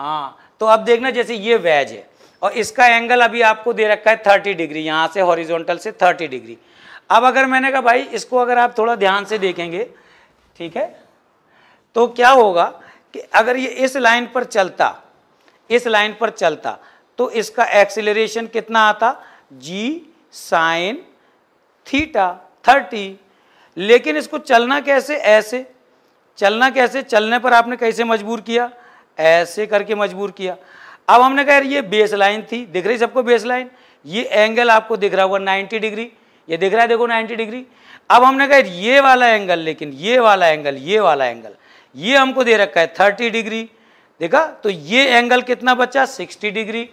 हाँ तो अब देखना जैसे ये वेज है और इसका एंगल अभी आपको दे रखा है थर्टी डिग्री यहाँ से हॉरिजॉन्टल से थर्टी डिग्री अब अगर मैंने कहा भाई इसको अगर आप थोड़ा ध्यान से देखेंगे ठीक है तो क्या होगा कि अगर ये इस लाइन पर चलता इस लाइन पर चलता तो इसका एक्सिलेशन कितना आता जी साइन थीटा थर्टी लेकिन इसको चलना कैसे ऐसे चलना कैसे चलने पर आपने कैसे मजबूर किया ऐसे करके मजबूर किया अब हमने कहा ये बेस लाइन थी दिख रही सबको बेस लाइन ये एंगल आपको दिख रहा होगा 90 डिग्री ये दिख रहा है देखो 90 डिग्री अब हमने कहा ये वाला एंगल लेकिन ये वाला एंगल ये वाला एंगल ये हमको दे रखा है थर्टी डिग्री देखा तो ये एंगल कितना बचा सिक्सटी डिग्री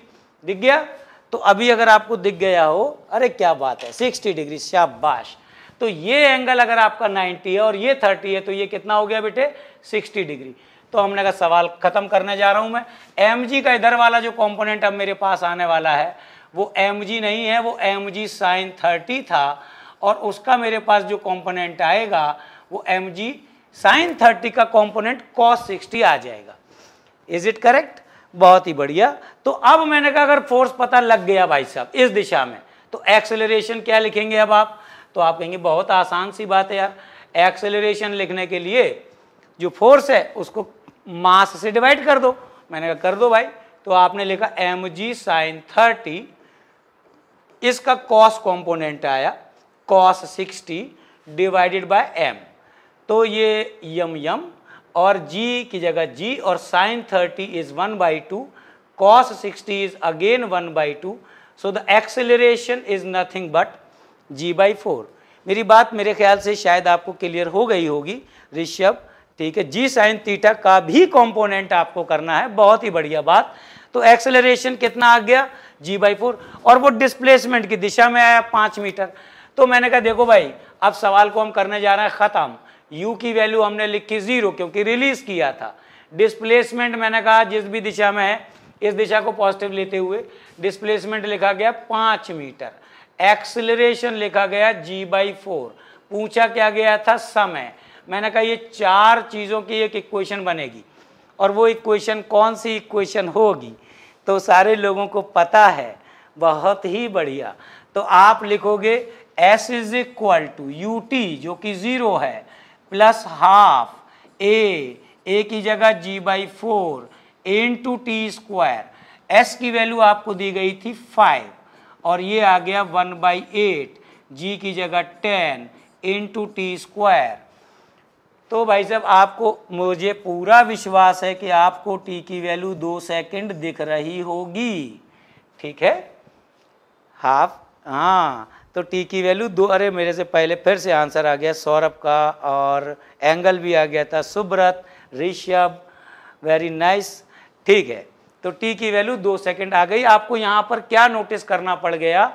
दिख गया तो अभी अगर आपको दिख गया हो अरे क्या बात है सिक्सटी डिग्री शाबाश तो ये एंगल अगर आपका 90 है और ये 30 है तो ये कितना हो गया बेटे 60 डिग्री तो हमने का सवाल ख़त्म करने जा रहा हूं मैं एम का इधर वाला जो कॉम्पोनेंट अब मेरे पास आने वाला है वो एम नहीं है वो एम जी साइन थर्टी था और उसका मेरे पास जो कॉम्पोनेंट आएगा वो एम जी साइन थर्टी का कॉम्पोनेंट कॉस सिक्सटी आ जाएगा इज इट करेक्ट बहुत ही बढ़िया तो अब मैंने कहा अगर फोर्स पता लग गया भाई साहब इस दिशा में तो एक्सेलरेशन क्या लिखेंगे अब आप तो आप कहेंगे बहुत आसान सी बात है यार एक्सेलरेशन लिखने के लिए जो फोर्स है उसको मास से डिवाइड कर दो मैंने कहा कर दो भाई तो आपने लिखा एम जी साइन थर्टी इसका कॉस कॉम्पोनेंट आया cos sixty divided by M तो ये यम यम और जी की जगह जी और sine thirty is one by two cos sixty is again one by two so the acceleration is nothing but G by four मेरी बात मेरे ख्याल से शायद आपको क्लियर हो गई होगी ऋषभ ठीक है जी साइन थीटा का भी कॉम्पोनेंट आपको करना है बहुत ही बढ़िया बात तो एक्सेलरेशन कितना आ गया जी बाई फोर और वो डिस्प्लेसमेंट की दिशा में आया पाँच मीटर तो मैंने कहा देखो भाई अब सवाल को हम करने जा रहे हैं ख़त्म यू की वैल्यू हमने लिखी ज़ीरो क्योंकि रिलीज़ किया था डिस्प्लेसमेंट मैंने कहा जिस भी दिशा में है इस दिशा को पॉजिटिव लेते हुए डिस्प्लेसमेंट लिखा गया पाँच मीटर एक्सिलेशन लिखा गया जी बाई फोर पूछा क्या गया था समय मैंने कहा ये चार चीज़ों की एक इक्वेशन बनेगी और वो इक्वेशन कौन सी इक्वेशन होगी तो सारे लोगों को पता है बहुत ही बढ़िया तो आप लिखोगे S is equal to U T जो कि ज़ीरो है प्लस हाफ ए ए की जगह G by four into T square S की वैल्यू आपको दी गई थी फाइव और ये आ गया वन बाई एट जी की जगह ten into T square तो भाई साहब आपको मुझे पूरा विश्वास है कि आपको टी की वैल्यू दो सेकंड दिख रही होगी ठीक है हाफ हाँ तो टी की वैल्यू दो अरे मेरे से पहले फिर से आंसर आ गया सौरभ का और एंगल भी आ गया था सुब्रत ऋषभ वेरी नाइस ठीक है तो टी की वैल्यू दो सेकंड आ गई आपको यहाँ पर क्या नोटिस करना पड़ गया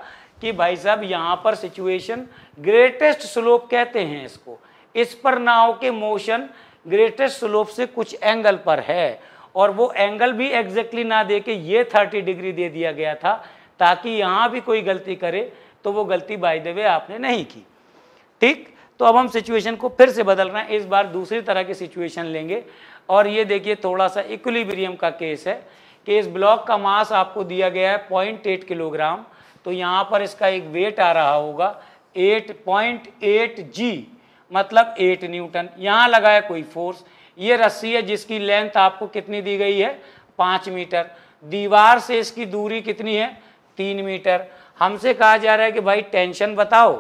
कि भाई साहब यहाँ पर सिचुएशन ग्रेटेस्ट स्लोप कहते हैं इसको इस पर नाव के मोशन ग्रेटेस्ट स्लोप से कुछ एंगल पर है और वो एंगल भी एग्जैक्टली ना दे के ये थर्टी डिग्री दे दिया गया था ताकि यहाँ भी कोई गलती करे तो वो गलती बाय द वे आपने नहीं की ठीक तो अब हम सिचुएशन को फिर से बदल रहे हैं इस बार दूसरी तरह की सिचुएशन लेंगे और ये देखिए थोड़ा सा इक्विलिब्रियम का केस है कि इस ब्लॉक का मास आपको दिया गया है पॉइंट एट किलोग्राम तो यहाँ पर इसका एक वेट आ रहा होगा एट पॉइंट एट जी मतलब एट न्यूटन यहाँ लगा है कोई फोर्स ये रस्सी है जिसकी लेंथ आपको कितनी दी गई है पाँच मीटर दीवार से इसकी दूरी कितनी है तीन मीटर हमसे कहा जा रहा है कि भाई टेंशन बताओ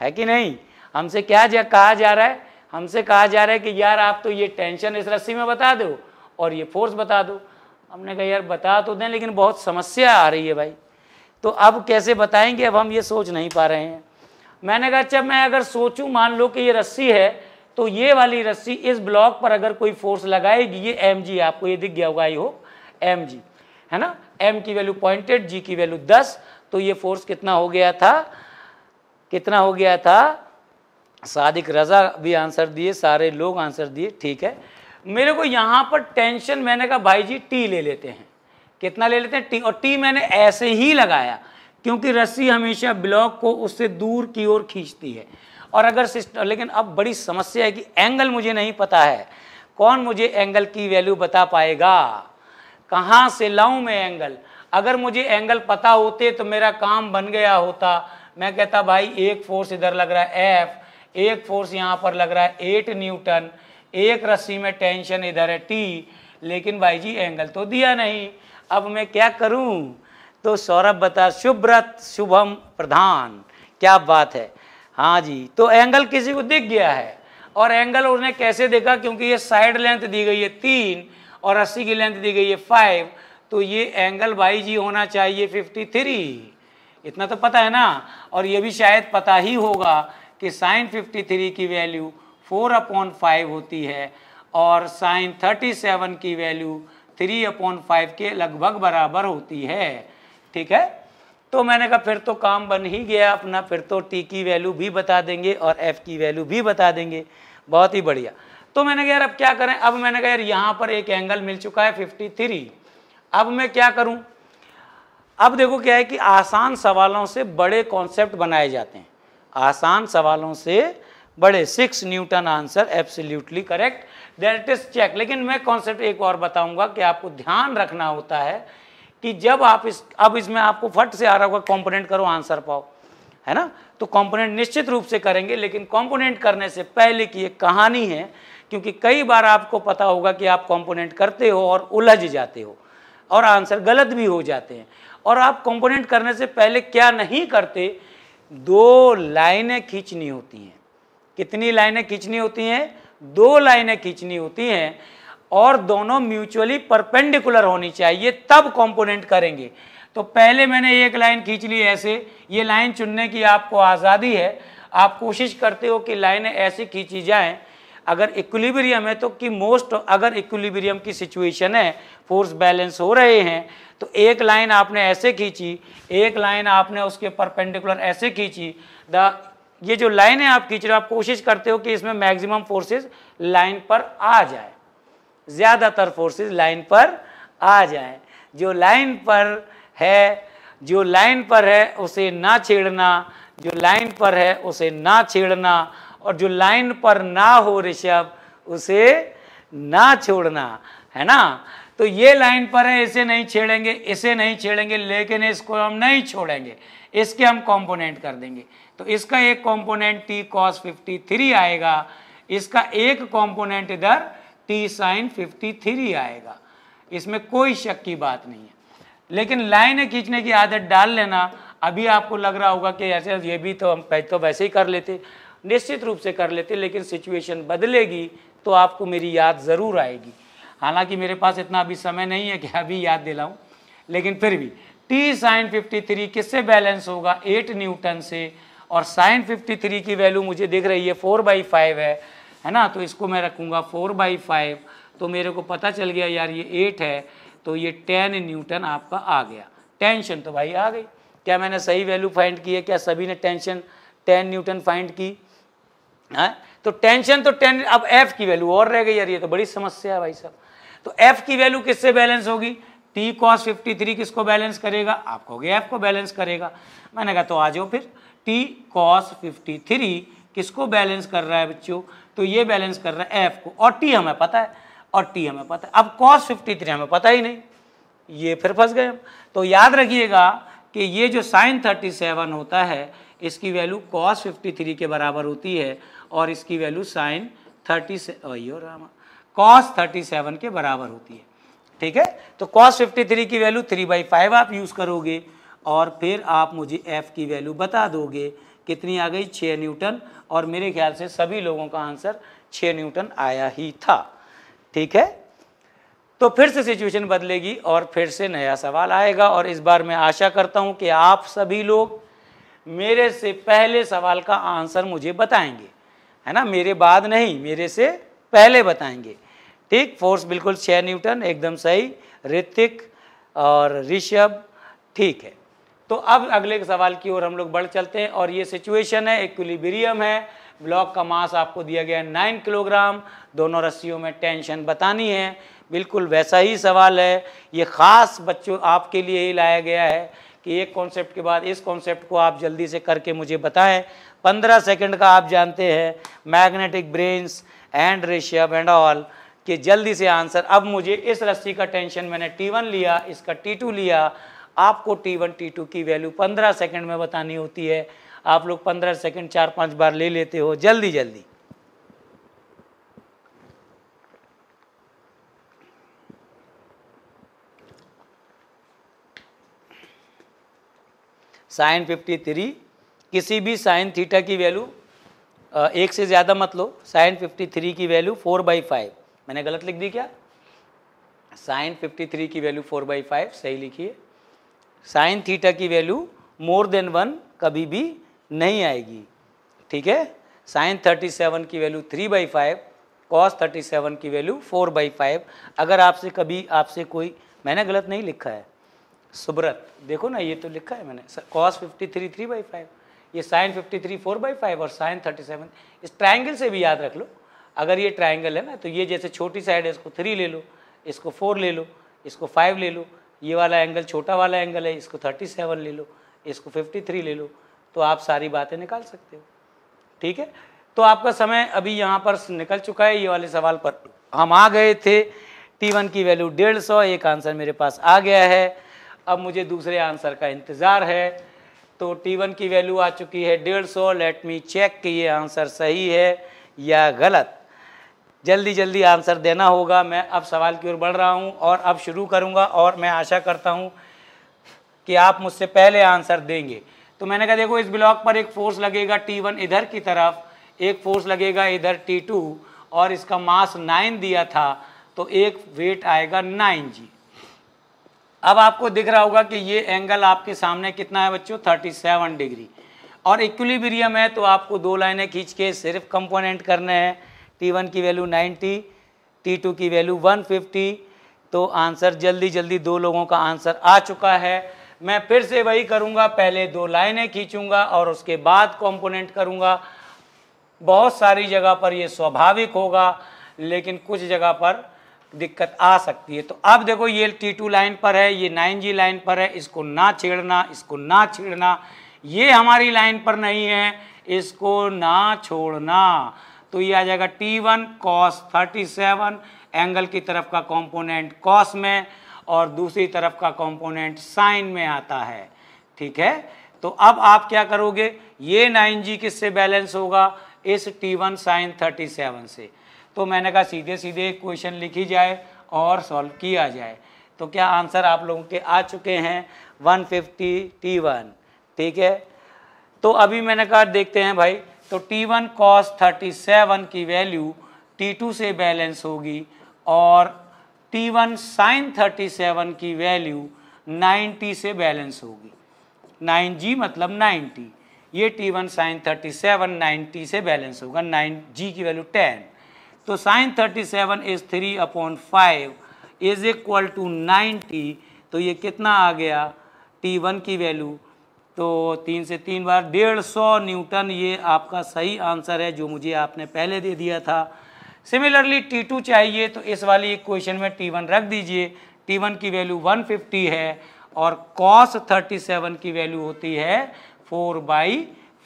है कि नहीं हमसे क्या जा कहा जा रहा है हमसे कहा जा रहा है कि यार आप तो ये टेंशन इस रस्सी में बता दो और ये फोर्स बता दो हमने कहा यार बता तो दें लेकिन बहुत समस्या आ रही है भाई तो अब कैसे बताएंगे अब हम ये सोच नहीं पा रहे हैं मैंने कहा अच्छा मैं अगर सोचूं मान लो कि ये रस्सी है तो ये वाली रस्सी इस ब्लॉक पर अगर कोई फोर्स लगाएगी ये एम जी आपको ये दिख गया होगा आई होप एम जी है ना एम की वैल्यू पॉइंटेड जी की वैल्यू दस तो ये फोर्स कितना हो गया था कितना हो गया था सादिक रज़ा भी आंसर दिए सारे लोग आंसर दिए ठीक है मेरे को यहाँ पर टेंशन मैंने कहा भाई जी टी ले लेते हैं कितना ले लेते हैं टी और टी मैंने ऐसे ही लगाया क्योंकि रस्सी हमेशा ब्लॉक को उससे दूर की ओर खींचती है और अगर सिस्टम लेकिन अब बड़ी समस्या है कि एंगल मुझे नहीं पता है कौन मुझे एंगल की वैल्यू बता पाएगा कहाँ से लाऊं मैं एंगल अगर मुझे एंगल पता होते तो मेरा काम बन गया होता मैं कहता भाई एक फोर्स इधर लग रहा है एफ एक फोर्स यहाँ पर लग रहा है एट न्यूटन एक रस्सी में टेंशन इधर है टी लेकिन भाई जी एंगल तो दिया नहीं अब मैं क्या करूँ तो सौरभ बता शुभ्रत शुभम प्रधान क्या बात है हाँ जी तो एंगल किसी को दिख गया है और एंगल उसने कैसे देखा क्योंकि ये साइड लेंथ दी गई है तीन और अस्सी की लेंथ दी गई है फाइव तो ये एंगल भाई जी होना चाहिए फिफ्टी थ्री इतना तो पता है ना और ये भी शायद पता ही होगा कि साइन फिफ्टी थ्री की वैल्यू फोर अपॉन फाइव होती है और साइन थर्टी सेवन की वैल्यू थ्री अपॉन फाइव के लगभग बराबर होती है ठीक है तो मैंने कहा फिर तो काम बन ही गया अपना फिर तो टी की वैल्यू भी बता देंगे और एफ की वैल्यू भी बता देंगे बहुत ही बढ़िया तो मैंने कहा यार अब क्या करें अब मैंने कहा यार यहाँ पर एक एंगल मिल चुका है फिफ्टी थ्री अब मैं क्या करूँ अब देखो क्या है कि आसान सवालों से बड़े कॉन्सेप्ट बनाए जाते हैं आसान सवालों से बड़े six newton answer absolutely correct that is check लेकिन मैं कॉन्सेप्ट एक और बताऊंगा कि आपको ध्यान रखना होता है कि जब आप इस अब इसमें आपको फट से आ रहा होगा कॉम्पोनेंट करो आंसर पाओ है ना तो कॉम्पोनेंट निश्चित रूप से करेंगे लेकिन कॉम्पोनेंट करने से पहले की एक कहानी है क्योंकि कई बार आपको पता होगा कि आप कॉम्पोनेंट करते हो और उलझ जाते हो और आंसर गलत भी हो जाते हैं और आप कॉम्पोनेंट करने से पहले क्या नहीं करते दो लाइनें खींचनी होती हैं कितनी लाइनें खींचनी होती हैं दो लाइनें खींचनी होती हैं और दोनों म्यूचुअली परपेंडिकुलर होनी चाहिए तब कंपोनेंट करेंगे तो पहले मैंने एक लाइन खींच ली ऐसे ये लाइन चुनने की आपको आज़ादी है आप कोशिश करते हो कि लाइनें ऐसी खींची जाएं अगर इक्विलिब्रियम है तो कि मोस्ट अगर इक्विलिब्रियम की सिचुएशन है फोर्स बैलेंस हो रहे हैं तो एक लाइन आपने ऐसे खींची एक लाइन आपने उसके परपेंडिकुलर ऐसे खींची द ये जो है आप खींच रहे हो आप कोशिश करते हो कि इसमें मैक्सिमम फोर्सेस लाइन पर आ जाए ज़्यादातर फोर्सेस लाइन पर आ जाएं जो लाइन पर है जो लाइन पर है उसे ना छेड़ना जो लाइन पर है उसे ना छेड़ना और जो लाइन पर ना हो ऋषभ उसे ना छोड़ना है ना तो ये लाइन पर है इसे नहीं छेड़ेंगे इसे नहीं छेड़ेंगे लेकिन इसको हम नहीं छोड़ेंगे इसके हम कंपोनेंट कर देंगे तो इसका एक कंपोनेंट टी कॉस 53 आएगा इसका एक कंपोनेंट इधर टी साइन फिफ्टी थ्री आएगा इसमें कोई शक की बात नहीं है लेकिन लाइन खींचने की आदत डाल लेना अभी आपको लग रहा होगा कि ऐसे ये भी तो हम तो वैसे ही कर लेते निश्चित रूप से कर लेते लेकिन सिचुएशन बदलेगी तो आपको मेरी याद ज़रूर आएगी हालांकि मेरे पास इतना अभी समय नहीं है कि अभी याद दिलाऊं लेकिन फिर भी टी साइन 53 किससे बैलेंस होगा 8 न्यूटन से और साइन 53 की वैल्यू मुझे दिख रही है 4 बाई फाइव है है ना तो इसको मैं रखूँगा फोर बाई फाइव तो मेरे को पता चल गया यार ये एट है तो ये टेन न्यूटन आपका आ गया टेंशन तो भाई आ गई क्या मैंने सही वैल्यू फाइंड की है क्या सभी ने टेंशन टेन न्यूटन फाइंड की है हाँ? तो टेंशन तो टेन अब एफ की वैल्यू और रह गई यार ये तो बड़ी समस्या है भाई साहब तो एफ की वैल्यू किससे बैलेंस होगी टी कॉस फिफ्टी थ्री किसको बैलेंस करेगा आप कहोगे एफ को बैलेंस करेगा मैंने कहा तो आ जाओ फिर टी कॉस फिफ्टी थ्री किसको बैलेंस कर रहा है बच्चों तो ये बैलेंस कर रहे हैं एफ को और टी हमें पता है और टी हमें पता है अब कॉस फिफ्टी थ्री हमें पता ही नहीं ये फिर फंस गए हम तो याद रखिएगा कि ये जो साइन थर्टी सेवन होता है इसकी वैल्यू कॉस फिफ्टी थ्री के बराबर होती है और इसकी वैल्यू साइन थर्टी यो कॉस थर्टी सेवन के बराबर होती है ठीक है तो कॉस फिफ्टी थ्री की वैल्यू थ्री बाई फाइव आप यूज़ करोगे और फिर आप मुझे एफ़ की वैल्यू बता दोगे कितनी आ गई छः न्यूटन और मेरे ख्याल से सभी लोगों का आंसर छः न्यूटन आया ही था ठीक है तो फिर से सिचुएशन बदलेगी और फिर से नया सवाल आएगा और इस बार मैं आशा करता हूँ कि आप सभी लोग मेरे से पहले सवाल का आंसर मुझे बताएंगे है ना मेरे बाद नहीं मेरे से पहले बताएंगे ठीक फोर्स बिल्कुल छः न्यूटन एकदम सही ऋतिक और ऋषभ ठीक है तो अब अगले सवाल की ओर हम लोग बढ़ चलते हैं और ये सिचुएशन है इक्विलिब्रियम है ब्लॉक का मास आपको दिया गया है नाइन किलोग्राम दोनों रस्सियों में टेंशन बतानी है बिल्कुल वैसा ही सवाल है ये ख़ास बच्चों आपके लिए ही लाया गया है कि एक कॉन्सेप्ट के बाद इस कॉन्सेप्ट को आप जल्दी से करके मुझे बताएं पंद्रह सेकंड का आप जानते हैं magnetic brains and ratio and all कि जल्दी से आंसर अब मुझे इस रस्सी का टेंशन मैंने टी लिया इसका टी लिया आपको टी वन टी टू की वैल्यू पंद्रह सेकेंड में बतानी होती है आप लोग पंद्रह सेकेंड चार पांच बार ले लेते हो जल्दी जल्दी साइन फिफ्टी थ्री किसी भी साइन थीटा की वैल्यू एक से ज़्यादा मत लो साइन फिफ्टी थ्री की वैल्यू फोर बाई फाइव मैंने गलत लिख दी क्या साइन फिफ्टी थ्री की वैल्यू फोर बाई फाइव सही लिखिए साइन थीटा की वैल्यू मोर देन वन कभी भी नहीं आएगी ठीक है साइन थर्टी सेवन की value three by five cos thirty seven की वैल्यू फोर बाई फाइव अगर आपसे कभी आपसे कोई मैंने गलत नहीं लिखा है सुब्रत देखो ना ये तो लिखा है मैंने cos fifty three three by five ये sine fifty three four by five और साइन थर्टी सेवन इस ट्राइंगल से भी याद रख लो अगर ये ट्राइंगल है ना तो ये जैसे छोटी साइड है इसको थ्री ले लो इसको फोर ले लो इसको फाइव ले लो ये वाला एंगल छोटा वाला एंगल है इसको 37 ले लो इसको 53 ले लो तो आप सारी बातें निकाल सकते हो ठीक है तो आपका समय अभी यहाँ पर निकल चुका है ये वाले सवाल पर हम आ गए थे टी वन की वैल्यू डेढ़ सौ एक आंसर मेरे पास आ गया है अब मुझे दूसरे आंसर का इंतज़ार है तो टी वन की वैल्यू आ चुकी है डेढ़ सौ लेट मी चेक कि ये आंसर सही है या गलत जल्दी जल्दी आंसर देना होगा मैं अब सवाल की ओर बढ़ रहा हूँ और अब शुरू करूँगा और मैं आशा करता हूँ कि आप मुझसे पहले आंसर देंगे तो मैंने कहा देखो इस ब्लॉक पर एक फोर्स लगेगा T1 इधर की तरफ एक फोर्स लगेगा इधर T2 और इसका मास 9 दिया था तो एक वेट आएगा जी अब आपको दिख रहा होगा कि ये एंगल आपके सामने कितना है बच्चों 37 डिग्री और इक्विलिब्रियम है तो आपको दो लाइनें खींच के सिर्फ कंपोनेंट करने हैं टी वन की वैल्यू नाइन्टी टी टू की वैल्यू वन फिफ्टी तो आंसर जल्दी जल्दी दो लोगों का आंसर आ चुका है मैं फिर से वही करूँगा पहले दो लाइनें खींचूँगा और उसके बाद कॉम्पोनेंट करूँगा बहुत सारी जगह पर ये स्वाभाविक होगा लेकिन कुछ जगह पर दिक्कत आ सकती है तो अब देखो ये टी टू लाइन पर है ये नाइन जी लाइन पर है इसको ना छेड़ना इसको ना छेड़ना ये हमारी लाइन पर नहीं है इसको ना छोड़ना तो ये आ जाएगा T one cos thirty seven angle की तरफ का कंपोनेंट कॉस में और दूसरी तरफ का कंपोनेंट साइन में आता है ठीक है तो अब आप क्या करोगे ये नाइन जी किससे बैलेंस होगा इस T one sine thirty seven से तो मैंने कहा सीधे सीधे क्वेश्चन लिखी जाए और सॉल्व किया जाए तो क्या आंसर आप लोगों के आ चुके हैं वन फिफ्टी टी वन ठीक है तो अभी मैंने कहा देखते हैं भाई तो T1 वन कॉस थर्टी की वैल्यू T2 से बैलेंस होगी और T1 वन साइन थर्टी की वैल्यू 90 से बैलेंस होगी 9G मतलब 90 ये T1 one sine thirty seven से बैलेंस होगा 9G की वैल्यू 10 तो sine thirty seven is three upon five is equal to ninety तो ये कितना आ गया T1 की वैल्यू तो तीन से तीन बार डेढ़ सौ न्यूटन ये आपका सही आंसर है जो मुझे आपने पहले दे दिया था सिमिलरली टी टू चाहिए तो इस वाली क्वेश्चन में टी वन रख दीजिए टी वन की वैल्यू वन फिफ्टी है और कॉस थर्टी सेवन की वैल्यू होती है फोर बाई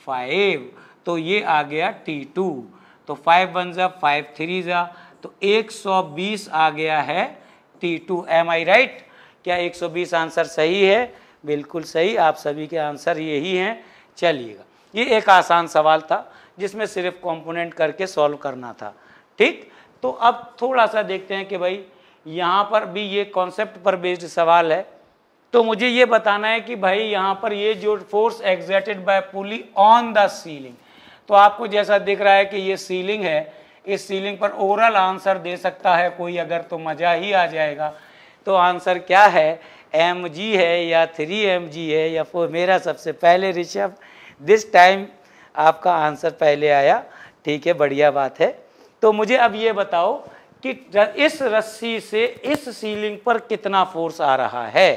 फाइव तो ये आ गया टी टू तो फाइव वन ज़ा फाइव थ्री ज़ा तो एक सौ बीस आ गया है T two am I right क्या एक सौ बीस आंसर सही है बिल्कुल सही आप सभी के आंसर यही हैं चलिएगा ये एक आसान सवाल था जिसमें सिर्फ कंपोनेंट करके सॉल्व करना था ठीक तो अब थोड़ा सा देखते हैं कि भाई यहाँ पर भी ये कॉन्सेप्ट पर बेस्ड सवाल है तो मुझे ये बताना है कि भाई यहाँ पर ये जो force exerted by pulley on the ceiling तो आपको जैसा दिख रहा है कि ये सीलिंग है इस सीलिंग पर ओवरऑल आंसर दे सकता है कोई अगर तो मज़ा ही आ जाएगा तो आंसर क्या है एम जी है या थ्री एम जी है या फोर मेरा सबसे पहले ऋषभ दिस टाइम आपका आंसर पहले आया ठीक है बढ़िया बात है तो मुझे अब ये बताओ कि इस रस्सी से इस सीलिंग पर कितना फोर्स आ रहा है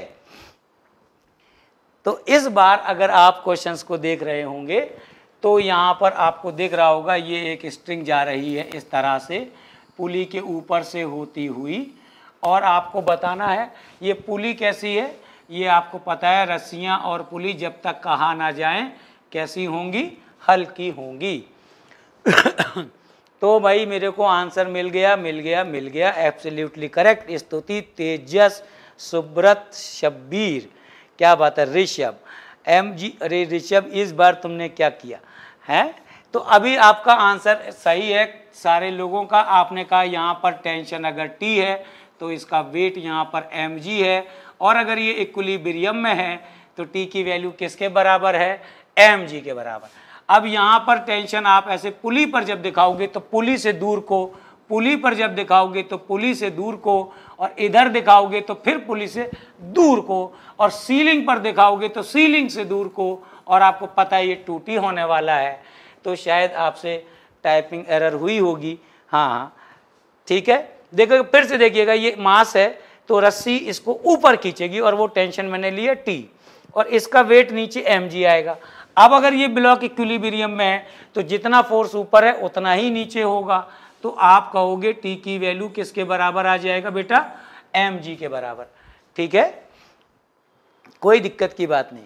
तो इस बार अगर आप क्वेश्चंस को देख रहे होंगे तो यहाँ पर आपको दिख रहा होगा ये एक स्ट्रिंग जा रही है इस तरह से पुली के ऊपर से होती हुई और आपको बताना है ये पुली कैसी है ये आपको पता है रस्सियाँ और पुली जब तक कहा ना जाए कैसी होंगी हल्की होंगी तो भाई मेरे को आंसर मिल गया मिल गया मिल गया एब्सोल्युटली करेक्ट स्तुति तेजस सुब्रत शब्बीर क्या बात है ऋषभ एम जी अरे ऋषभ इस बार तुमने क्या किया है तो अभी आपका आंसर सही है सारे लोगों का आपने कहा यहाँ पर टेंशन अगर टी है तो इसका वेट यहाँ पर एम है और अगर ये बिरियम में है तो टी की वैल्यू किसके बराबर है एम के बराबर अब यहाँ पर टेंशन आप ऐसे पुली पर जब दिखाओगे तो पुली से दूर को पुली पर जब दिखाओगे तो पुली से दूर को और इधर दिखाओगे तो फिर पुली से दूर को और सीलिंग पर दिखाओगे तो सीलिंग से दूर को और आपको पता है ये टूटी होने वाला है तो शायद आपसे टाइपिंग एरर हुई होगी हाँ, हाँ ठीक है देखो फिर से देखिएगा ये मास है तो रस्सी इसको ऊपर खींचेगी और वो टेंशन मैंने लिया टी और इसका वेट नीचे एम आएगा अब अगर ये ब्लॉक इक्विलिब्रियम में है तो जितना फोर्स ऊपर है उतना ही नीचे होगा तो आप कहोगे टी की वैल्यू किसके बराबर आ जाएगा बेटा एम जी के बराबर ठीक है कोई दिक्कत की बात नहीं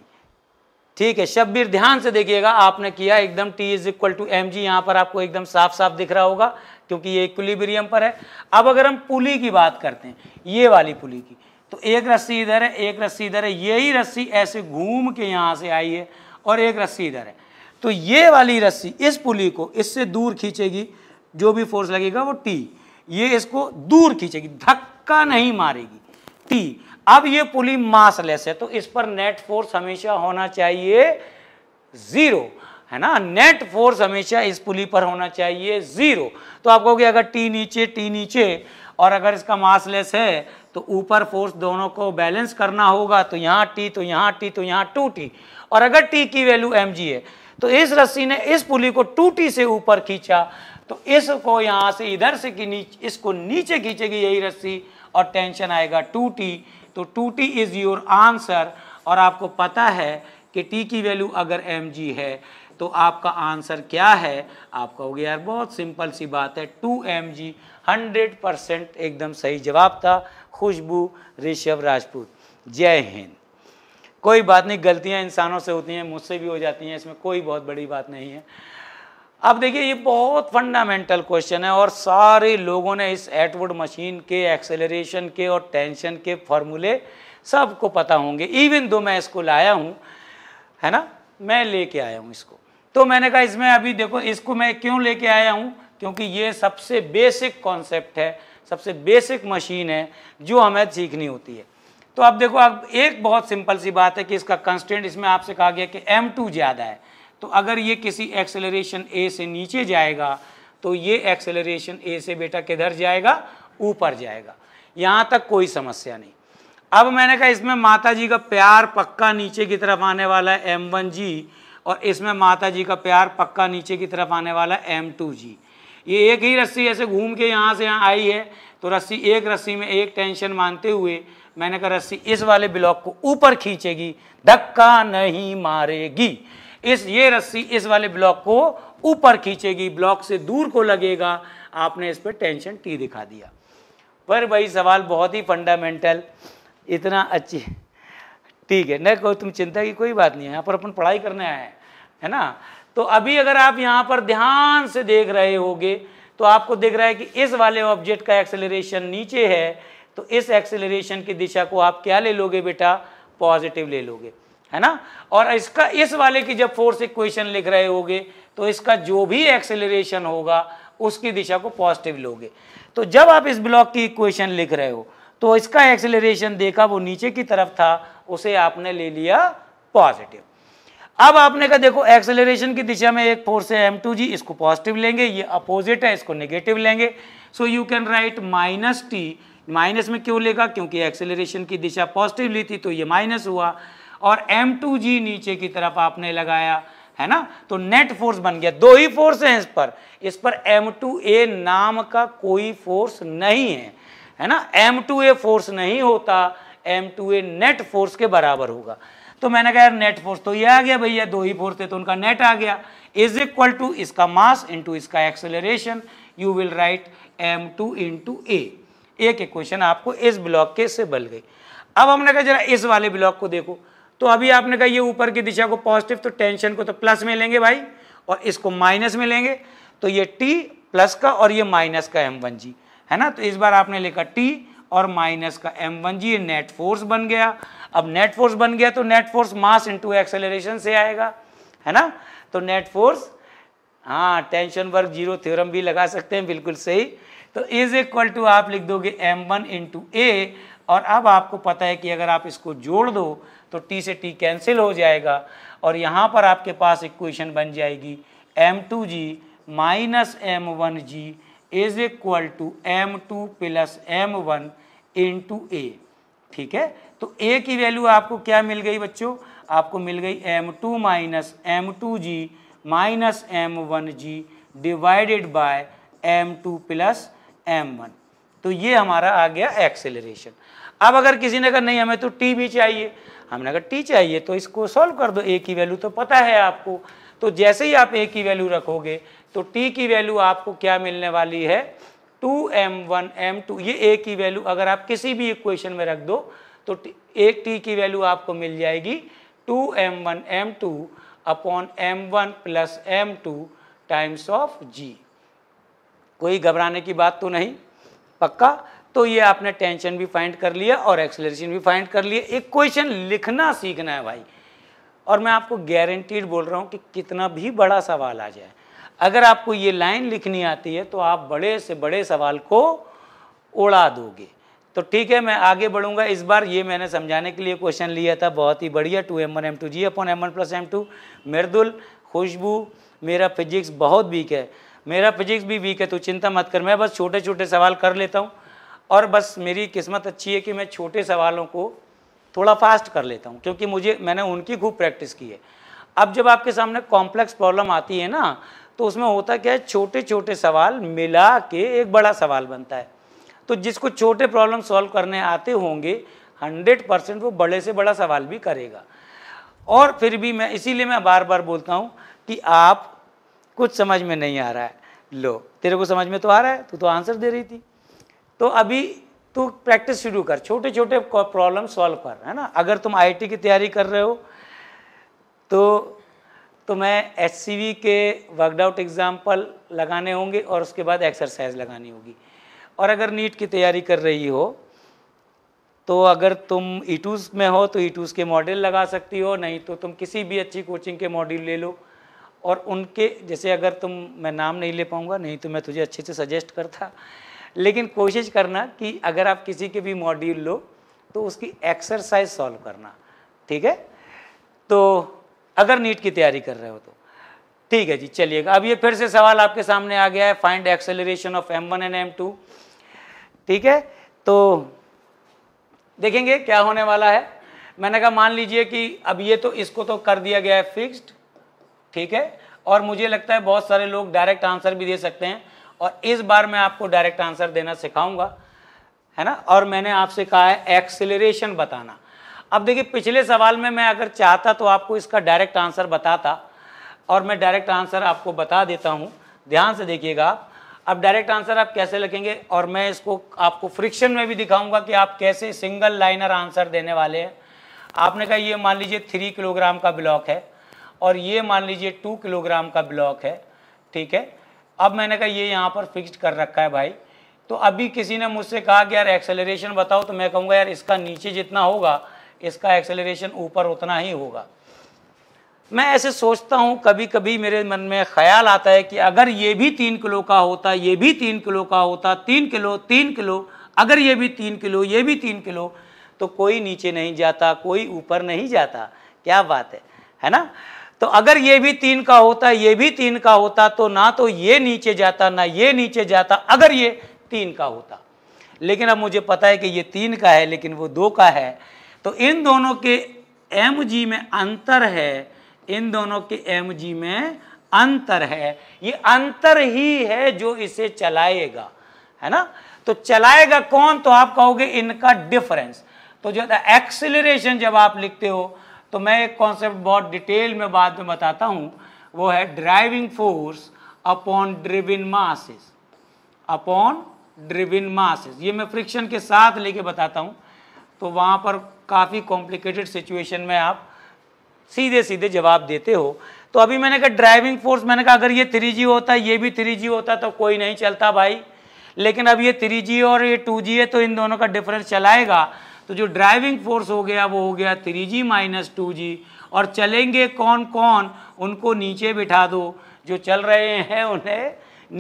ठीक है शब्बीर ध्यान से देखिएगा आपने किया एकदम T is equal to M G यहाँ पर आपको एकदम साफ साफ दिख रहा होगा क्योंकि ये इक्विलिब्रियम पर है अब अगर हम पुली की बात करते हैं ये वाली पुली की तो एक रस्सी इधर है एक रस्सी इधर है यही रस्सी ऐसे घूम के यहाँ से आई है और एक रस्सी इधर है तो ये वाली रस्सी इस पुली को इससे दूर खींचेगी जो भी फोर्स लगेगा वो टी ये इसको दूर खींचेगी धक्का नहीं मारेगी टी अब ये पुली मासलेस है तो इस पर नेट फोर्स हमेशा होना चाहिए ज़ीरो है ना नेट फोर्स हमेशा इस पुली पर होना चाहिए जीरो तो आप कहोगे अगर टी नीचे टी नीचे और अगर इसका मासलेस है तो ऊपर फोर्स दोनों को बैलेंस करना होगा तो यहाँ टी तो यहाँ टी तो यहाँ टू टी और अगर टी की वैल्यू एम जी है तो इस रस्सी ने इस पुली को टू टी से ऊपर खींचा तो इसको यहाँ से इधर से की नीच, इसको नीचे खींचेगी यही रस्सी और टेंशन आएगा टू टी तो two T is your answer और आपको पता है कि टी की वैल्यू अगर एम जी है तो आपका आंसर क्या है आप कहोगे यार बहुत सिंपल सी बात है two M G hundred percent एकदम सही जवाब था खुशबू ऋषभ राजपूत जय हिंद कोई बात नहीं गलतियां इंसानों से होती हैं मुझसे भी हो जाती हैं इसमें कोई बहुत बड़ी बात नहीं है अब देखिए ये बहुत फंडामेंटल क्वेश्चन है और सारे लोगों ने इस एटवुड मशीन के एक्सेलरेशन के और टेंशन के फॉर्मूले सबको पता होंगे इवन दो मैं इसको लाया हूँ है ना मैं लेके आया हूँ इसको तो मैंने कहा इसमें अभी देखो इसको मैं क्यों लेके आया हूँ क्योंकि ये सबसे बेसिक कॉन्सेप्ट है सबसे बेसिक मशीन है जो हमें सीखनी होती है तो अब देखो अब एक बहुत सिंपल सी बात है कि इसका कंस्टेंट इसमें आपसे कहा गया कि एम टू ज़्यादा है तो अगर ये किसी एक्सेलरेशन ए से नीचे जाएगा तो ये एक्सेलरेशन ए से बेटा किधर जाएगा ऊपर जाएगा यहाँ तक कोई समस्या नहीं अब मैंने कहा इसमें माता जी का प्यार पक्का नीचे की तरफ आने वाला है एम वन जी और इसमें माता जी का प्यार पक्का नीचे की तरफ आने वाला है एम टू जी ये एक ही रस्सी ऐसे घूम के यहाँ से यहाँ आई है तो रस्सी एक रस्सी में एक टेंशन मानते हुए मैंने कहा रस्सी इस वाले ब्लॉक को ऊपर खींचेगी धक्का नहीं मारेगी इस ये रस्सी इस वाले ब्लॉक को ऊपर खींचेगी ब्लॉक से दूर को लगेगा आपने इस पर टेंशन टी दिखा दिया पर भाई सवाल बहुत ही फंडामेंटल इतना अच्छी ठीक है नहीं कोई तुम चिंता की कोई बात नहीं है यहाँ पर अपन पढ़ाई करने आए हैं है ना तो अभी अगर आप यहाँ पर ध्यान से देख रहे होगे तो आपको देख रहा है कि इस वाले ऑब्जेक्ट का एक्सेलरेशन नीचे है तो इस एक्सेलरेशन की दिशा को आप क्या ले लोगे बेटा पॉजिटिव ले लोगे है ना और इसका इस वाले की जब फोर्स इक्वेशन लिख रहे होगे तो इसका जो भी एक्सेलरेशन होगा उसकी दिशा को पॉजिटिव लोगे तो जब आप इस ब्लॉक की इक्वेशन लिख रहे हो तो इसका एक्सेलरेशन देखा वो नीचे की तरफ था उसे आपने ले लिया पॉजिटिव अब आपने कहा देखो एक्सेलरेशन की दिशा में एक फोर्स है एम टू जी इसको पॉजिटिव लेंगे ये अपोजिट है इसको नेगेटिव लेंगे so you can write minus T minus में क्यों लेगा क्योंकि एक्सेलरेशन की दिशा पॉजिटिव ली थी तो ये माइनस हुआ और एम टू जी नीचे की तरफ आपने लगाया है ना तो नेट फोर्स बन गया दो ही फोर्स हैं इस पर इस पर एम टू ए नाम का कोई फोर्स नहीं है है ना एम टू ए फोर्स नहीं होता M two A net force के बराबर होगा तो मैंने कहा यार नेट फोर्स तो ये आ गया भैया दो ही फोर्स थे तो उनका नेट आ गया इज इक्वल टू इसका मास इंटू इसका acceleration you will write M two into A एक क्वेश्चन आपको इस ब्लॉक के से बल गई अब हमने कहा जरा इस वाले ब्लॉक को देखो तो अभी आपने कहा ये ऊपर की दिशा को पॉजिटिव तो टेंशन को तो प्लस में लेंगे भाई और इसको माइनस में लेंगे तो ये टी प्लस का और ये माइनस का एम वन जी है ना तो इस बार आपने लिखा टी और माइनस का M one G net force बन गया अब नेट फोर्स बन गया तो net force mass into acceleration से आएगा है ना तो नेट फोर्स हाँ टेंशन वर्क जीरो थ्योरम भी लगा सकते हैं बिल्कुल सही तो इज इक्वल टू आप लिख दोगे एम वन इंटू ए और अब आपको पता है कि अगर आप इसको जोड़ दो तो टी से टी कैंसिल हो जाएगा और यहाँ पर आपके पास इक्वेशन बन जाएगी M two G minus M one G is equal to M two plus M one into A ठीक है तो ए की वैल्यू आपको क्या मिल गई बच्चों आपको मिल गई M two minus M two G minus M one G divided by M two plus M one तो ये हमारा आ गया एक्सेलरेशन अब अगर किसी ने कहा नहीं हमें तो टी भी चाहिए हमने अगर टी चाहिए तो इसको सॉल्व कर दो ए की वैल्यू तो पता है आपको तो जैसे ही आप ए की वैल्यू रखोगे तो टी की वैल्यू आपको क्या मिलने वाली है two M one M two ये ए की वैल्यू अगर आप किसी भी इक्वेशन में रख दो तो एक टी की वैल्यू आपको मिल जाएगी two M one M two upon M one plus M two times of G कोई घबराने की बात तो नहीं पक्का तो ये आपने टेंशन भी फाइंड कर लिया और एक्सेलरेशन भी फाइंड कर लिया एक क्वेश्चन लिखना सीखना है भाई और मैं आपको गारंटीड बोल रहा हूँ कि कितना भी बड़ा सवाल आ जाए अगर आपको ये लाइन लिखनी आती है तो आप बड़े से बड़े सवाल को उड़ा दोगे तो ठीक है मैं आगे बढ़ूंगा इस बार ये मैंने समझाने के लिए क्वेश्चन लिया था बहुत ही बढ़िया two M one M two G upon M one plus M two Mridul Khushboo मेरा फिजिक्स बहुत वीक है मेरा फिजिक्स भी वीक है तो चिंता मत कर मैं बस छोटे छोटे सवाल कर लेता हूँ और बस मेरी किस्मत अच्छी है कि मैं छोटे सवालों को थोड़ा फास्ट कर लेता हूँ क्योंकि मुझे मैंने उनकी खूब प्रैक्टिस की है अब जब आपके सामने कॉम्प्लेक्स प्रॉब्लम आती है ना तो उसमें होता क्या है छोटे छोटे सवाल मिला के एक बड़ा सवाल बनता है तो जिसको छोटे प्रॉब्लम सॉल्व करने आते होंगे हंड्रेड परसेंट वो बड़े से बड़ा सवाल भी करेगा और फिर भी मैं इसीलिए मैं बार बार बोलता हूँ कि आप कुछ समझ में नहीं आ रहा है लो तेरे को समझ में तो आ रहा है तू तो आंसर दे रही थी तो अभी तू प्रैक्टिस शुरू कर छोटे छोटे प्रॉब्लम सॉल्व कर है ना अगर तुम आईटी की तैयारी कर रहे हो तो तो मैं एच के वर्कडाउट एग्ज़ाम्पल लगाने होंगे और उसके बाद एक्सरसाइज लगानी होगी और अगर नीट की तैयारी कर रही हो तो अगर तुम टूज़ e में हो तो टूज़ e के मॉडल लगा सकती हो नहीं तो तुम किसी भी अच्छी कोचिंग के मॉड्यूल ले लो और उनके जैसे अगर तुम मैं नाम नहीं ले पाऊँगा नहीं तो मैं तुझे अच्छे से सजेस्ट करता लेकिन कोशिश करना कि अगर आप किसी के भी मॉड्यूल लो तो उसकी एक्सरसाइज सॉल्व करना ठीक है तो अगर नीट की तैयारी कर रहे हो तो ठीक है जी चलिएगा अब ये फिर से सवाल आपके सामने आ गया है find acceleration of M one and M two ठीक है तो देखेंगे क्या होने वाला है मैंने कहा मान लीजिए कि अब ये तो इसको तो कर दिया गया है फिक्स्ड ठीक है और मुझे लगता है बहुत सारे लोग डायरेक्ट आंसर भी दे सकते हैं और इस बार मैं आपको डायरेक्ट आंसर देना सिखाऊंगा है ना और मैंने आपसे कहा है एक्सेलरेशन बताना अब देखिए पिछले सवाल में मैं अगर चाहता तो आपको इसका डायरेक्ट आंसर बताता और मैं डायरेक्ट आंसर आपको बता देता हूँ ध्यान से देखिएगा अब डायरेक्ट आंसर आप कैसे लिखेंगे और मैं इसको आपको फ्रिक्शन में भी दिखाऊंगा कि आप कैसे सिंगल लाइनर आंसर देने वाले हैं आपने कहा ये मान लीजिए थ्री किलोग्राम का ब्लॉक है और ये मान लीजिए टू किलोग्राम का ब्लॉक है ठीक है अब मैंने कहा ये यहाँ पर फिक्स्ड कर रखा है भाई तो अभी किसी ने मुझसे कहा कि यार एक्सेलरेशन बताओ तो मैं कहूँगा यार इसका नीचे जितना होगा इसका एक्सेलरेशन ऊपर उतना ही होगा मैं ऐसे सोचता हूँ कभी कभी मेरे मन में ख्याल आता है कि अगर ये भी तीन किलो का होता ये भी तीन किलो का होता तीन किलो तीन किलो अगर ये भी तीन किलो ये भी तीन किलो तो कोई नीचे नहीं जाता कोई ऊपर नहीं जाता क्या बात है है ना तो अगर ये भी तीन का होता ये भी तीन का होता तो ना तो ये नीचे जाता ना ये नीचे जाता अगर ये तीन का होता लेकिन अब मुझे पता है कि ये तीन का है लेकिन वो दो का है तो इन दोनों के एम जी में अंतर है इन दोनों के एम जी में अंतर है ये अंतर ही है जो इसे चलाएगा है ना तो चलाएगा कौन तो आप कहोगे इनका डिफरेंस तो जो एक्सिलेशन जब आप लिखते हो तो मैं एक कॉन्सेप्ट बहुत डिटेल में बाद में बताता हूँ वो है driving force upon driven masses upon driven masses ये मैं फ्रिक्शन के साथ लेके बताता हूं तो वहां पर काफ़ी कॉम्प्लिकेटेड सिचुएशन में आप सीधे सीधे जवाब देते हो तो अभी मैंने कहा ड्राइविंग फोर्स मैंने कहा अगर ये थ्री जी होता ये भी थ्री जी होता तो कोई नहीं चलता भाई लेकिन अब ये थ्री जी और ये टू जी है तो इन दोनों का डिफरेंस चलाएगा तो जो ड्राइविंग फोर्स हो गया वो हो गया three G minus two G और चलेंगे कौन कौन उनको नीचे बिठा दो जो चल रहे हैं उन्हें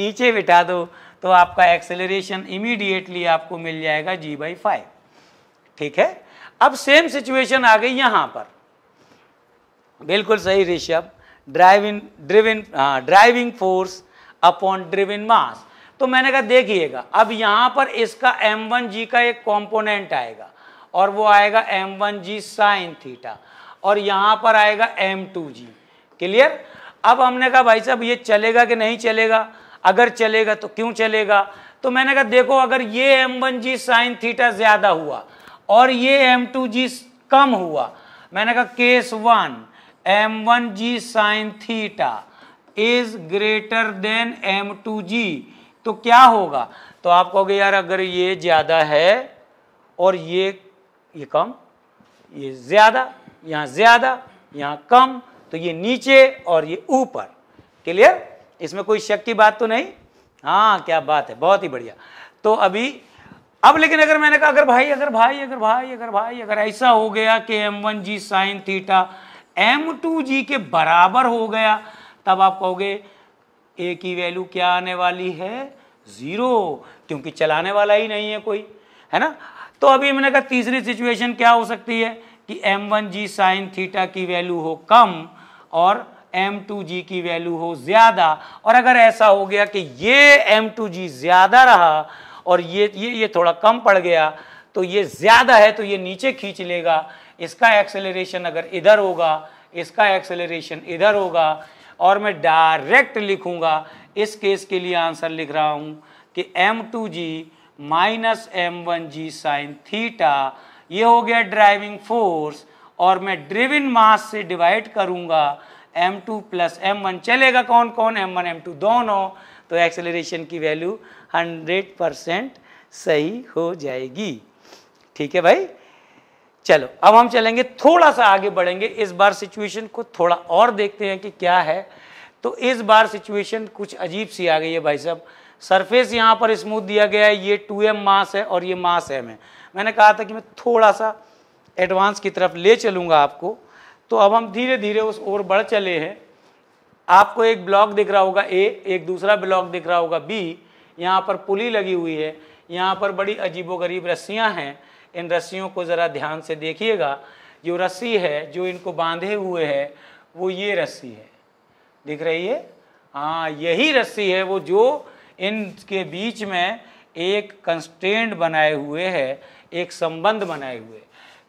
नीचे बिठा दो तो आपका एक्सेलरेशन इमीडिएटली आपको मिल जाएगा जी बाई फाइव ठीक है अब सेम सिचुएशन आ गई यहां पर बिल्कुल सही Rishabh driving driven driving force upon driven mass तो मैंने कहा देखिएगा अब यहां पर इसका जी का एक कंपोनेंट आएगा और वो आएगा M one G sine theta और यहां पर आएगा एम टू जी क्लियर अब हमने कहा भाई साहब ये चलेगा कि नहीं चलेगा अगर चलेगा तो क्यों चलेगा तो मैंने कहा देखो अगर ये M one G sine theta ज़्यादा हुआ और ये एम टू जी कम हुआ मैंने कहा case one M one G sine theta is greater than M two G तो क्या होगा तो आप कहोगे यार अगर ये ज़्यादा है और ये ये कम ये ज़्यादा यहां ज़्यादा यहां कम तो ये नीचे और ये ऊपर क्लियर इसमें कोई शक की बात तो नहीं हाँ क्या बात है बहुत ही बढ़िया तो अभी अब लेकिन अगर मैंने कहा अगर भाई अगर भाई अगर भाई अगर भाई अगर ऐसा हो गया कि M one G sine theta M two G के बराबर हो गया तब आप कहोगे ए की वैल्यू क्या आने वाली है ज़ीरो क्योंकि चलाने वाला ही नहीं है कोई है ना तो अभी मैंने कहा तीसरी सिचुएशन क्या हो सकती है कि M one G sine theta की वैल्यू हो कम और एम टू जी की वैल्यू हो ज़्यादा और अगर ऐसा हो गया कि ये एम टू जी ज़्यादा रहा और ये ये ये थोड़ा कम पड़ गया तो ये ज़्यादा है तो ये नीचे खींच लेगा इसका एक्सेलरेशन अगर इधर होगा इसका एक्सेलरेशन इधर होगा और मैं डायरेक्ट लिखूंगा इस केस के लिए आंसर लिख रहा हूँ कि M two G minus M one G sine theta ये हो गया ड्राइविंग फोर्स और मैं ड्रिविन मास से डिवाइड करूँगा M two plus M one चलेगा कौन कौन एम वन एम टू दोनों तो एक्सेलरेशन की वैल्यू 100 परसेंट सही हो जाएगी ठीक है भाई चलो अब हम चलेंगे थोड़ा सा आगे बढ़ेंगे इस बार सिचुएशन को थोड़ा और देखते हैं कि क्या है तो इस बार सिचुएशन कुछ अजीब सी आ गई है भाई साहब सरफेस यहाँ पर स्मूथ दिया गया है ये टू एम मास है और ये मास एम है मैंने कहा था कि मैं थोड़ा सा एडवांस की तरफ ले चलूँगा आपको तो अब हम धीरे धीरे उस ओर बढ़ चले हैं आपको एक ब्लॉक दिख रहा होगा ए एक दूसरा ब्लॉक दिख रहा होगा बी यहाँ पर पुली लगी हुई है यहाँ पर बड़ी अजीबोगरीब रस्सियाँ हैं इन रस्सियों को ज़रा ध्यान से देखिएगा जो रस्सी है जो इनको बांधे हुए है वो ये रस्सी है दिख रही है हाँ यही रस्सी है वो जो इनके बीच में एक कंस्टेंट बनाए हुए है एक संबंध बनाए हुए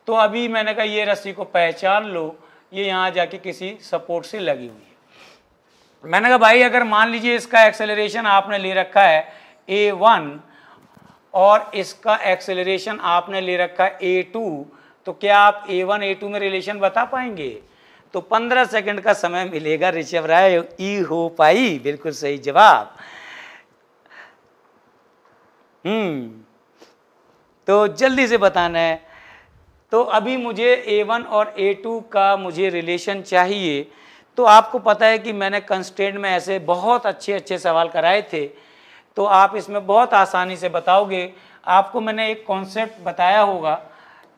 तो अभी मैंने कहा ये रस्सी को पहचान लो ये यहाँ जाके किसी सपोर्ट से लगी हुई है मैंने कहा भाई अगर मान लीजिए इसका एक्सेलरेशन आपने ले रखा है ए वन और इसका एक्सेलरेशन आपने ले रखा है ए टू तो क्या आप ए वन ए टू में रिलेशन बता पाएंगे तो पंद्रह सेकंड का समय मिलेगा ऋषभ राय ई हो पाई बिल्कुल सही जवाब हम्म तो जल्दी से बताना है तो अभी मुझे ए वन और ए टू का मुझे रिलेशन चाहिए तो आपको पता है कि मैंने कंस्टेंट में ऐसे बहुत अच्छे अच्छे सवाल कराए थे तो आप इसमें बहुत आसानी से बताओगे आपको मैंने एक कॉन्सेप्ट बताया होगा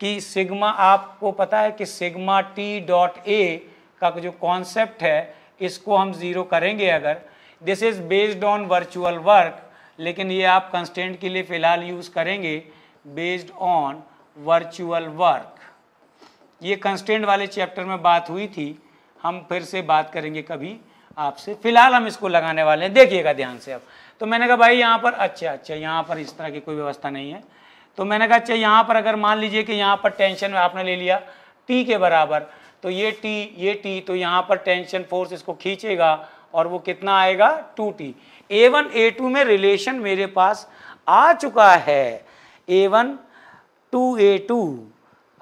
कि सिग्मा आपको पता है कि सिग्मा टी डॉट ए का जो कॉन्सेप्ट है इसको हम ज़ीरो करेंगे अगर this is based on virtual work लेकिन ये आप कंस्टेंट के लिए फ़िलहाल यूज़ करेंगे बेस्ड ऑन वर्चुअल वर्क ये कंस्टेंट वाले चैप्टर में बात हुई थी हम फिर से बात करेंगे कभी आपसे फिलहाल हम इसको लगाने वाले हैं देखिएगा ध्यान से अब तो मैंने कहा भाई यहाँ पर अच्छा अच्छा यहाँ पर इस तरह की कोई व्यवस्था नहीं है तो मैंने कहा अच्छा यहाँ पर अगर मान लीजिए कि यहाँ पर टेंशन में आपने ले लिया टी के बराबर तो ये टी ये टी तो यहाँ पर टेंशन फोर्स इसको खींचेगा और वो कितना आएगा two T A one A two में रिलेशन मेरे पास आ चुका है A one two A two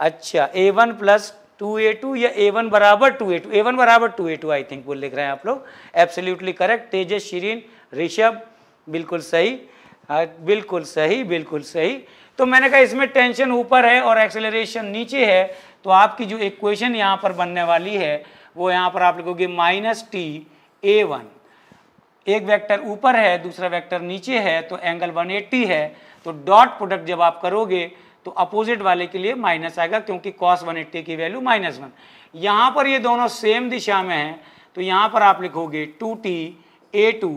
अच्छा A one plus two A two या ए वन बराबर two A two A one बराबर two A two I think वो लिख रहे हैं आप लोग एब्सोल्यूटली करेक्ट तेजस शिरीन ऋषभ बिल्कुल सही हाँ, बिल्कुल सही बिल्कुल सही तो मैंने कहा इसमें टेंशन ऊपर है और एक्सेलरेशन नीचे है तो आपकी जो इक्वेशन यहाँ पर बनने वाली है वो यहाँ पर आप लिखोगे माइनस टी ए वन एक वेक्टर ऊपर है दूसरा वेक्टर नीचे है तो एंगल 180 है तो डॉट प्रोडक्ट जब आप करोगे तो अपोजिट वाले के लिए माइनस आएगा क्योंकि कॉस वन एट्टी की वैल्यू माइनस वन यहाँ पर ये दोनों सेम दिशा में हैं तो यहाँ पर आप लिखोगे टू टी ए टू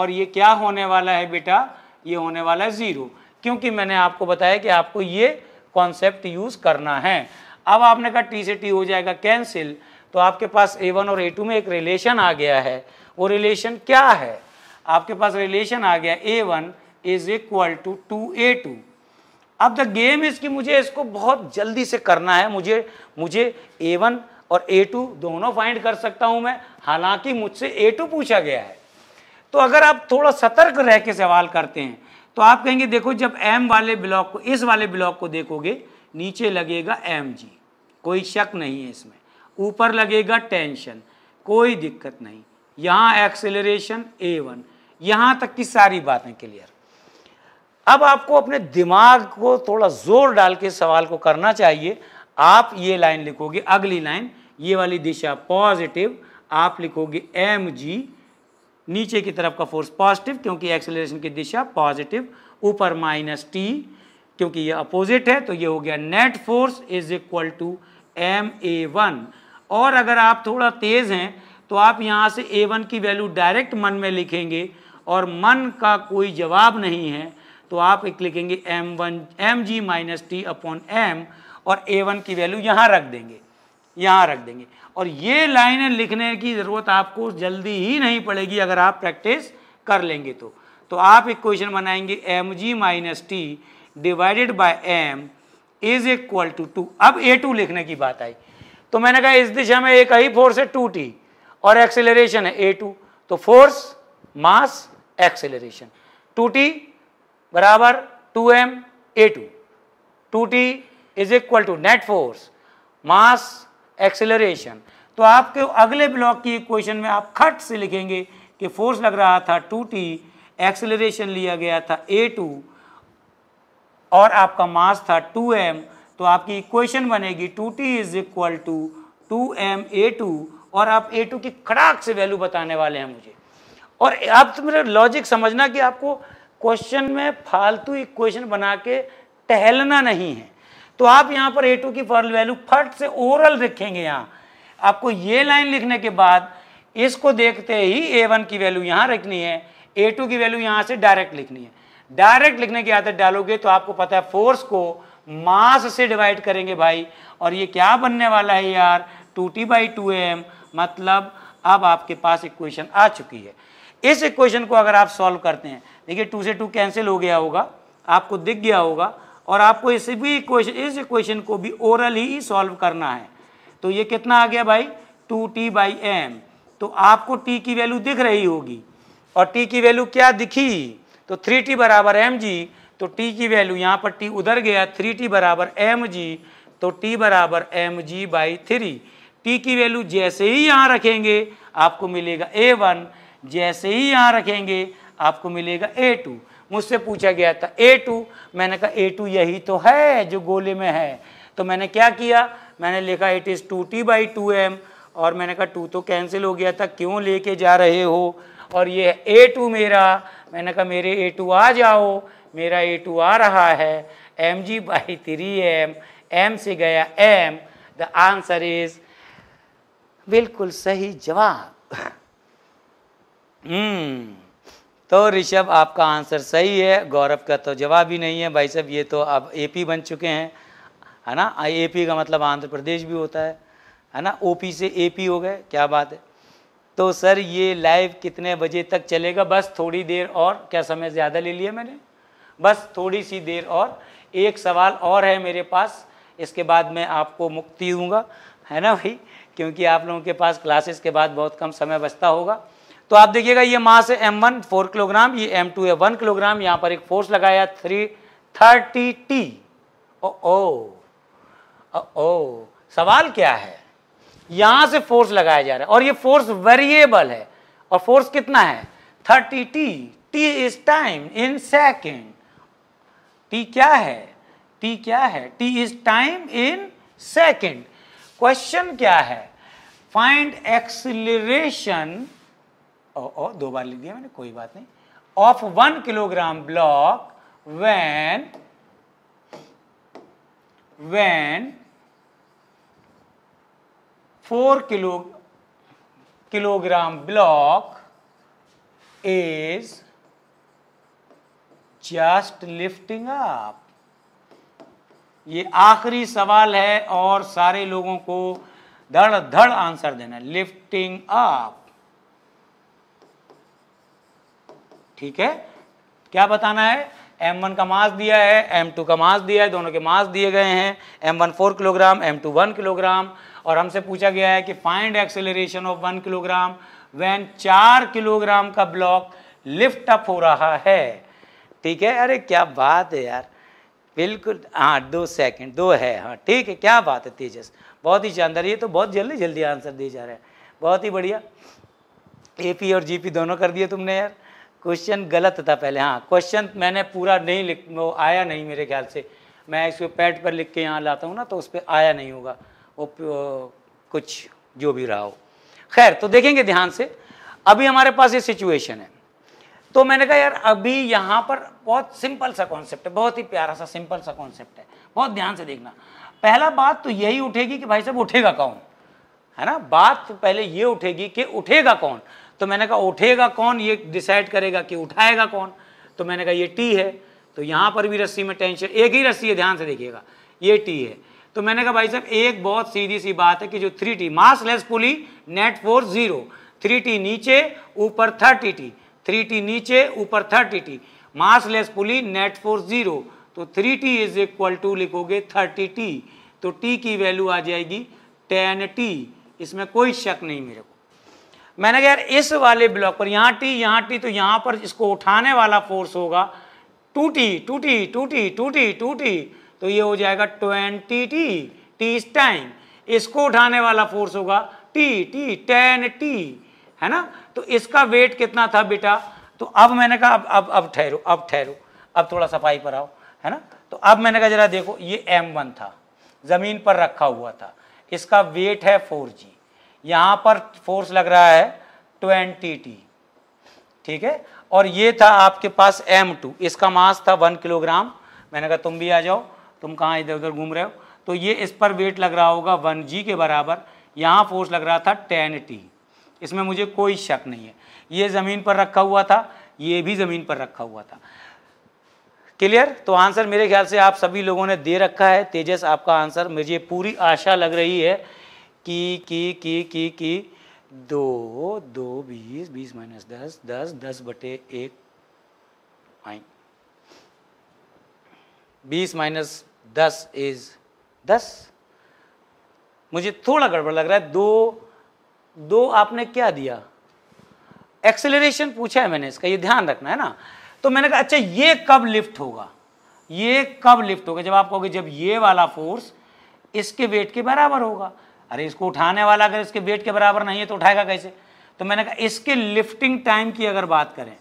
और ये क्या होने वाला है बेटा ये होने वाला है ज़ीरो क्योंकि मैंने आपको बताया कि आपको ये कॉन्सेप्ट यूज़ करना है अब आपने कहा टी से टी हो जाएगा कैंसिल तो आपके पास ए वन और ए टू में एक रिलेशन आ गया है वो रिलेशन क्या है आपके पास रिलेशन आ गया A one is equal to two A two अब द गेम इज़ कि मुझे इसको बहुत जल्दी से करना है मुझे मुझे ए वन और ए टू दोनों फाइंड कर सकता हूँ मैं हालांकि मुझसे ए टू पूछा गया है तो अगर आप थोड़ा सतर्क रह के सवाल करते हैं तो आप कहेंगे देखो जब एम वाले ब्लॉक को इस वाले ब्लॉक को देखोगे नीचे लगेगा एम जी कोई शक नहीं है इसमें ऊपर लगेगा टेंशन कोई दिक्कत नहीं यहाँ एक्सेलरेशन ए वन यहाँ तक की सारी बातें क्लियर अब आपको अपने दिमाग को थोड़ा जोर डाल के सवाल को करना चाहिए आप ये लाइन लिखोगे अगली लाइन ये वाली दिशा पॉजिटिव आप लिखोगे एम जी नीचे की तरफ का फोर्स पॉजिटिव क्योंकि एक्सेलरेशन की दिशा पॉजिटिव ऊपर माइनस टी क्योंकि ये अपोजिट है तो ये हो गया net force is equal to M A one और अगर आप थोड़ा तेज़ हैं तो आप यहाँ से ए वन की वैल्यू डायरेक्ट मन में लिखेंगे और मन का कोई जवाब नहीं है तो आप एक लिखेंगे M one M G minus T upon M और ए वन की वैल्यू यहाँ रख देंगे यहाँ रख देंगे और ये लाइनें लिखने की ज़रूरत आपको जल्दी ही नहीं पड़ेगी अगर आप प्रैक्टिस कर लेंगे तो तो आप एक क्वेश्चन बनाएंगे M G minus T divided by M is equal to to अब ए टू लिखने की बात आई तो मैंने कहा इस दिशा में एक ही फोर्स है टू टी और एक्सेलरेशन है ए टू तो force mass acceleration two T बराबर two M A two two T is equal to net force mass acceleration तो आपके अगले ब्लॉक की क्वेश्चन में आप खट से लिखेंगे कि फोर्स लग रहा था टू टी एक्सेलरेशन लिया गया था ए टू और आपका मास था टू एम तो आपकी इक्वेशन बनेगी two T is equal to two M A two और आप ए टू की खड़ाक से वैल्यू बताने वाले हैं मुझे और आप तो मेरा लॉजिक समझना कि आपको क्वेश्चन में फालतू इक्वेशन बना के टहलना नहीं है तो आप यहाँ पर ए टू की फॉर वैल्यू फट से ओरल रखेंगे यहाँ आपको ये लाइन लिखने के बाद इसको देखते ही ए वन की वैल्यू यहाँ रखनी है ए टू की वैल्यू यहाँ से डायरेक्ट लिखनी है डायरेक्ट लिखने की आदत डालोगे तो आपको पता है फोर्स को मास से डिवाइड करेंगे भाई और ये क्या बनने वाला है यार two T by two M मतलब अब आपके पास इक्वेशन आ चुकी है इस इक्वेशन को अगर आप सॉल्व करते हैं देखिए टू से टू कैंसिल हो गया होगा आपको दिख गया होगा और आपको इस भी क्वेश्चन इस क्वेश्चन को भी ओरल ही सॉल्व करना है तो ये कितना आ गया भाई टू टी बाई एम तो आपको टी की वैल्यू दिख रही होगी और टी की वैल्यू क्या दिखी तो थ्री टी बराबर एम जी तो टी की वैल्यू यहाँ पर टी उधर गया थ्री टी बराबर एम जी तो टी बराबर M G by three T की वैल्यू जैसे ही यहाँ रखेंगे आपको मिलेगा ए वन जैसे ही यहाँ रखेंगे आपको मिलेगा ए टू मुझसे पूछा गया था ए टू मैंने कहा ए टू यही तो है जो गोले में है तो मैंने क्या किया मैंने लिखा it is two T by two M और मैंने कहा टू तो कैंसिल हो गया था क्यों लेके जा रहे हो और ये ए टू मेरा मैंने कहा मेरे ए टू आ जाओ मेरा ए टू आ रहा है M G by three M M से गया एम द आंसर इज बिल्कुल सही जवाब हम्म तो ऋषभ आपका आंसर सही है गौरव का तो जवाब ही नहीं है भाई साहब ये तो अब एपी बन चुके हैं है ना एपी का मतलब आंध्र प्रदेश भी होता है है ना ओपी से एपी हो गए क्या बात है तो सर ये लाइव कितने बजे तक चलेगा बस थोड़ी देर और क्या समय ज़्यादा ले लिया मैंने बस थोड़ी सी देर और एक सवाल और है मेरे पास इसके बाद मैं आपको मुक्ति दूँगा है ना भाई क्योंकि आप लोगों के पास क्लासेस के बाद बहुत कम समय बचता होगा तो आप देखिएगा ये मास है एम वन फोर किलोग्राम ये एम टू है वन किलोग्राम यहां पर एक फोर्स लगाया three thirty T O O O सवाल क्या है यहां से फोर्स लगाया जा रहा है और ये फोर्स वेरिएबल है और फोर्स कितना है thirty T T is time in second T क्या है टी क्या है T is time in second question क्या है फाइंड एक्सिलेशन ओ दो बार लिख दिया मैंने कोई बात नहीं of one kilogram block when when four kilo kilogram block is just lifting up ये आखिरी सवाल है और सारे लोगों को धड़ धड़ आंसर देना लिफ्टिंग अप ठीक है क्या बताना है एम वन का मास दिया है एम टू का मास दिया है दोनों के मास दिए गए हैं M one four kilogram M two one kilogram और हमसे पूछा गया है कि find acceleration of one kilogram when चार किलोग्राम का ब्लॉक लिफ्ट अप हो रहा है ठीक है अरे क्या बात है यार बिल्कुल हाँ दो सेकंड दो है हाँ ठीक है क्या बात है तेजस बहुत ही शानदार ये तो बहुत जल्दी जल्दी आंसर दिए जा रहे हैं बहुत ही बढ़िया ए पी और जी पी दोनों कर दिए तुमने यार क्वेश्चन गलत था पहले हाँ क्वेश्चन मैंने पूरा नहीं लिख वो आया नहीं मेरे ख्याल से मैं इसको पैड पर लिख के यहाँ लाता हूँ ना तो उस पर आया नहीं होगा वो कुछ जो भी रहा हो खैर तो देखेंगे ध्यान से अभी हमारे पास ये सिचुएशन है तो मैंने कहा यार अभी यहाँ पर बहुत सिंपल सा कॉन्सेप्ट है बहुत ही प्यारा सा सिंपल सा कॉन्सेप्ट है बहुत ध्यान से देखना पहला बात तो यही उठेगी कि भाई साहब उठेगा कौन है ना बात तो पहले ये उठेगी कि उठेगा कौन तो मैंने कहा उठेगा कौन ये डिसाइड करेगा कि उठाएगा कौन तो मैंने कहा ये टी है तो यहाँ पर भी रस्सी में टेंशन एक ही रस्सी है ध्यान से देखिएगा ये टी है तो मैंने कहा भाई साहब एक बहुत सीधी सी बात है कि जो three T less pulley net force zero three T नीचे ऊपर थर्टी टी थ्री टी नीचे ऊपर thirty T mass less pulley net force zero तो three T is equal to लिखोगे थर्टी टी तो टी की वैल्यू आ जाएगी टेन टी इसमें कोई शक नहीं मेरे को मैंने कहा यार इस वाले ब्लॉक पर यहाँ टी यहाँ टी तो यहाँ पर इसको उठाने वाला फोर्स होगा two T two T two T two T two T तो ये हो जाएगा ट्वेंटी टी टी टाइम इसको उठाने वाला फोर्स होगा टी टी टेन टी है ना तो इसका वेट कितना था बेटा तो अब मैंने कहा अब अब अब ठहरो अब ठहरो अब थोड़ा सफाई पर आओ है ना तो अब मैंने कहा जरा देखो ये एम वन था ज़मीन पर रखा हुआ था इसका वेट है फोर जी यहाँ पर फोर्स लग रहा है ट्वेंटी टी ठीक है और ये था आपके पास एम टू इसका मास था वन किलोग्राम मैंने कहा तुम भी आ जाओ तुम कहाँ इधर उधर घूम रहे हो तो ये इस पर वेट लग रहा होगा वन जी के बराबर यहाँ फोर्स लग रहा था टेन टी इसमें मुझे कोई शक नहीं है ये ज़मीन पर रखा हुआ था ये भी ज़मीन पर रखा हुआ था क्लियर तो आंसर मेरे ख्याल से आप सभी लोगों ने दे रखा है तेजस आपका आंसर मुझे पूरी आशा लग रही है की की की की की दो दो बीस बीस माइनस दस दस दस बटे एक आई बीस माइनस दस इज दस मुझे थोड़ा गड़बड़ लग रहा है दो दो आपने क्या दिया एक्सेलरेशन पूछा है मैंने इसका ये ध्यान रखना है ना तो मैंने कहा अच्छा ये कब लिफ्ट होगा ये कब लिफ्ट होगा जब आप कहोगे जब ये वाला फोर्स इसके वेट के बराबर होगा अरे इसको उठाने वाला अगर इसके वेट के बराबर नहीं है तो उठाएगा कैसे तो मैंने कहा इसके लिफ्टिंग टाइम की अगर बात करें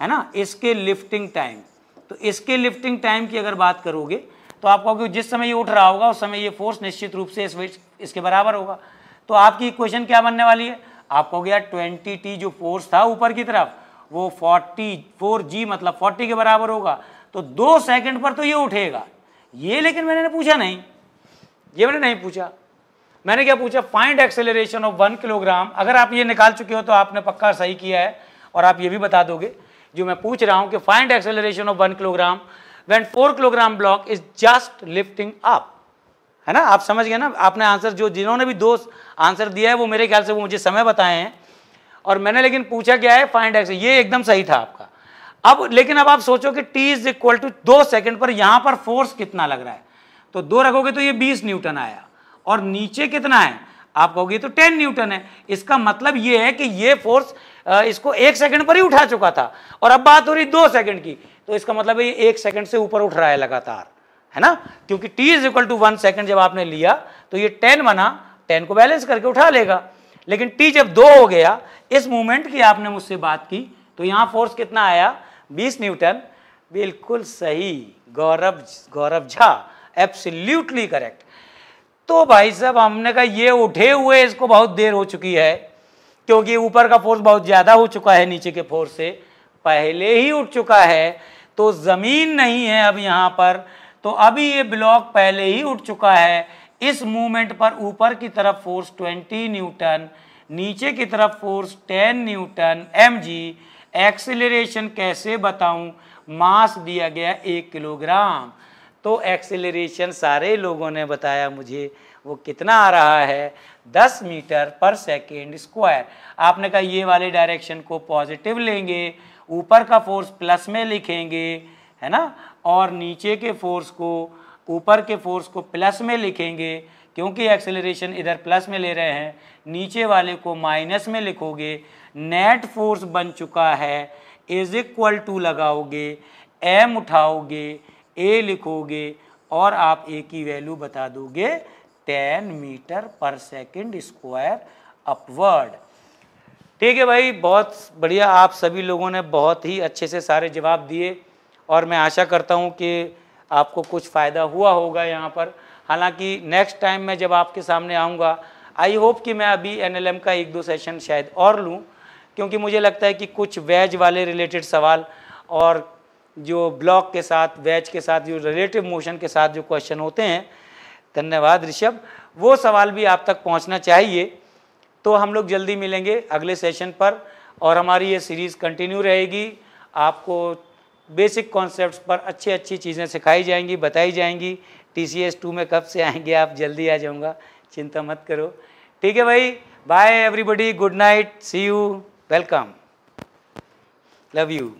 है ना इसके लिफ्टिंग टाइम तो इसके लिफ्टिंग टाइम की अगर बात करोगे तो आप कहोगे जिस समय ये उठ रहा होगा उस समय ये फोर्स निश्चित रूप से इस वेट इसके बराबर होगा तो आपकी इक्वेशन क्या बनने वाली है आप कहोगे यार ट्वेंटी टी जो फोर्स था ऊपर की तरफ वो फोर्टी फोर जी मतलब फोर्टी के बराबर होगा तो दो सेकेंड पर तो ये उठेगा ये लेकिन मैंने पूछा नहीं ये मैंने नहीं पूछा मैंने क्या पूछा find acceleration of one kilogram अगर आप ये निकाल चुके हो तो आपने पक्का सही किया है और आप ये भी बता दोगे जो मैं पूछ रहा हूँ कि find acceleration of one kilogram when four kilogram block is just lifting up है ना आप समझ गए ना आपने आंसर जो जिन्होंने भी दो आंसर दिया है वो मेरे ख्याल से वो मुझे समय बताए हैं और मैंने लेकिन पूछा क्या है फाइंड एक्स ये एकदम सही था आपका अब लेकिन अब आप सोचो कि टी इज इक्वल टू दो सेकेंड पर यहाँ पर फोर्स कितना लग रहा है तो दो रखोगे तो ये बीस न्यूटन आया और नीचे कितना है आप कहोगे तो 10 न्यूटन है इसका मतलब ये है कि ये फोर्स इसको एक सेकंड पर ही उठा चुका था और अब बात हो रही दो सेकंड की तो इसका मतलब है ये एक सेकंड से ऊपर उठ रहा है लगातार है ना क्योंकि t is equal to one second जब आपने लिया तो ये टेन बना टेन को बैलेंस करके उठा लेगा लेकिन टी जब दो हो गया इस मूवमेंट की आपने मुझसे बात की तो यहाँ फोर्स कितना आया बीस न्यूटन बिल्कुल सही गौरव गौरव झा एब्सल्यूटली करेक्ट तो भाई साहब हमने कहा ये उठे हुए इसको बहुत देर हो चुकी है क्योंकि ऊपर का फोर्स बहुत ज़्यादा हो चुका है नीचे के फोर्स से पहले ही उठ चुका है तो ज़मीन नहीं है अब यहाँ पर तो अभी ये ब्लॉक पहले ही उठ चुका है इस मूवमेंट पर ऊपर की तरफ फोर्स 20 न्यूटन नीचे की तरफ फोर्स 10 न्यूटन एम एक्सेलरेशन कैसे बताऊं मास दिया गया एक किलोग्राम तो एक्सेलरेशन सारे लोगों ने बताया मुझे वो कितना आ रहा है 10 मीटर पर सेकेंड स्क्वायर आपने कहा ये वाले डायरेक्शन को पॉजिटिव लेंगे ऊपर का फोर्स प्लस में लिखेंगे है ना और नीचे के फोर्स को ऊपर के फोर्स को प्लस में लिखेंगे क्योंकि एक्सेलरेशन इधर प्लस में ले रहे हैं नीचे वाले को माइनस में लिखोगे नेट फोर्स बन चुका है इज इक्वल टू लगाओगे एम उठाओगे ए लिखोगे और आप ए की वैल्यू बता दोगे ten metre per second square upward ठीक है भाई बहुत बढ़िया आप सभी लोगों ने बहुत ही अच्छे से सारे जवाब दिए और मैं आशा करता हूँ कि आपको कुछ फ़ायदा हुआ होगा यहाँ पर हालांकि नेक्स्ट टाइम मैं जब आपके सामने आऊँगा आई होप कि मैं अभी एन का एक दो सेशन शायद और लूँ क्योंकि मुझे लगता है कि कुछ वेज वाले रिलेटेड सवाल और जो ब्लॉक के साथ वैच के साथ जो रिलेटिव मोशन के साथ जो क्वेश्चन होते हैं धन्यवाद ऋषभ वो सवाल भी आप तक पहुंचना चाहिए तो हम लोग जल्दी मिलेंगे अगले सेशन पर और हमारी ये सीरीज़ कंटिन्यू रहेगी आपको बेसिक कॉन्सेप्ट्स पर अच्छी अच्छी चीज़ें सिखाई जाएंगी बताई जाएंगी टी सी एस टू में कब से आएंगे आप जल्दी आ जाऊँगा चिंता मत करो ठीक है भाई bye everybody good night see you welcome love you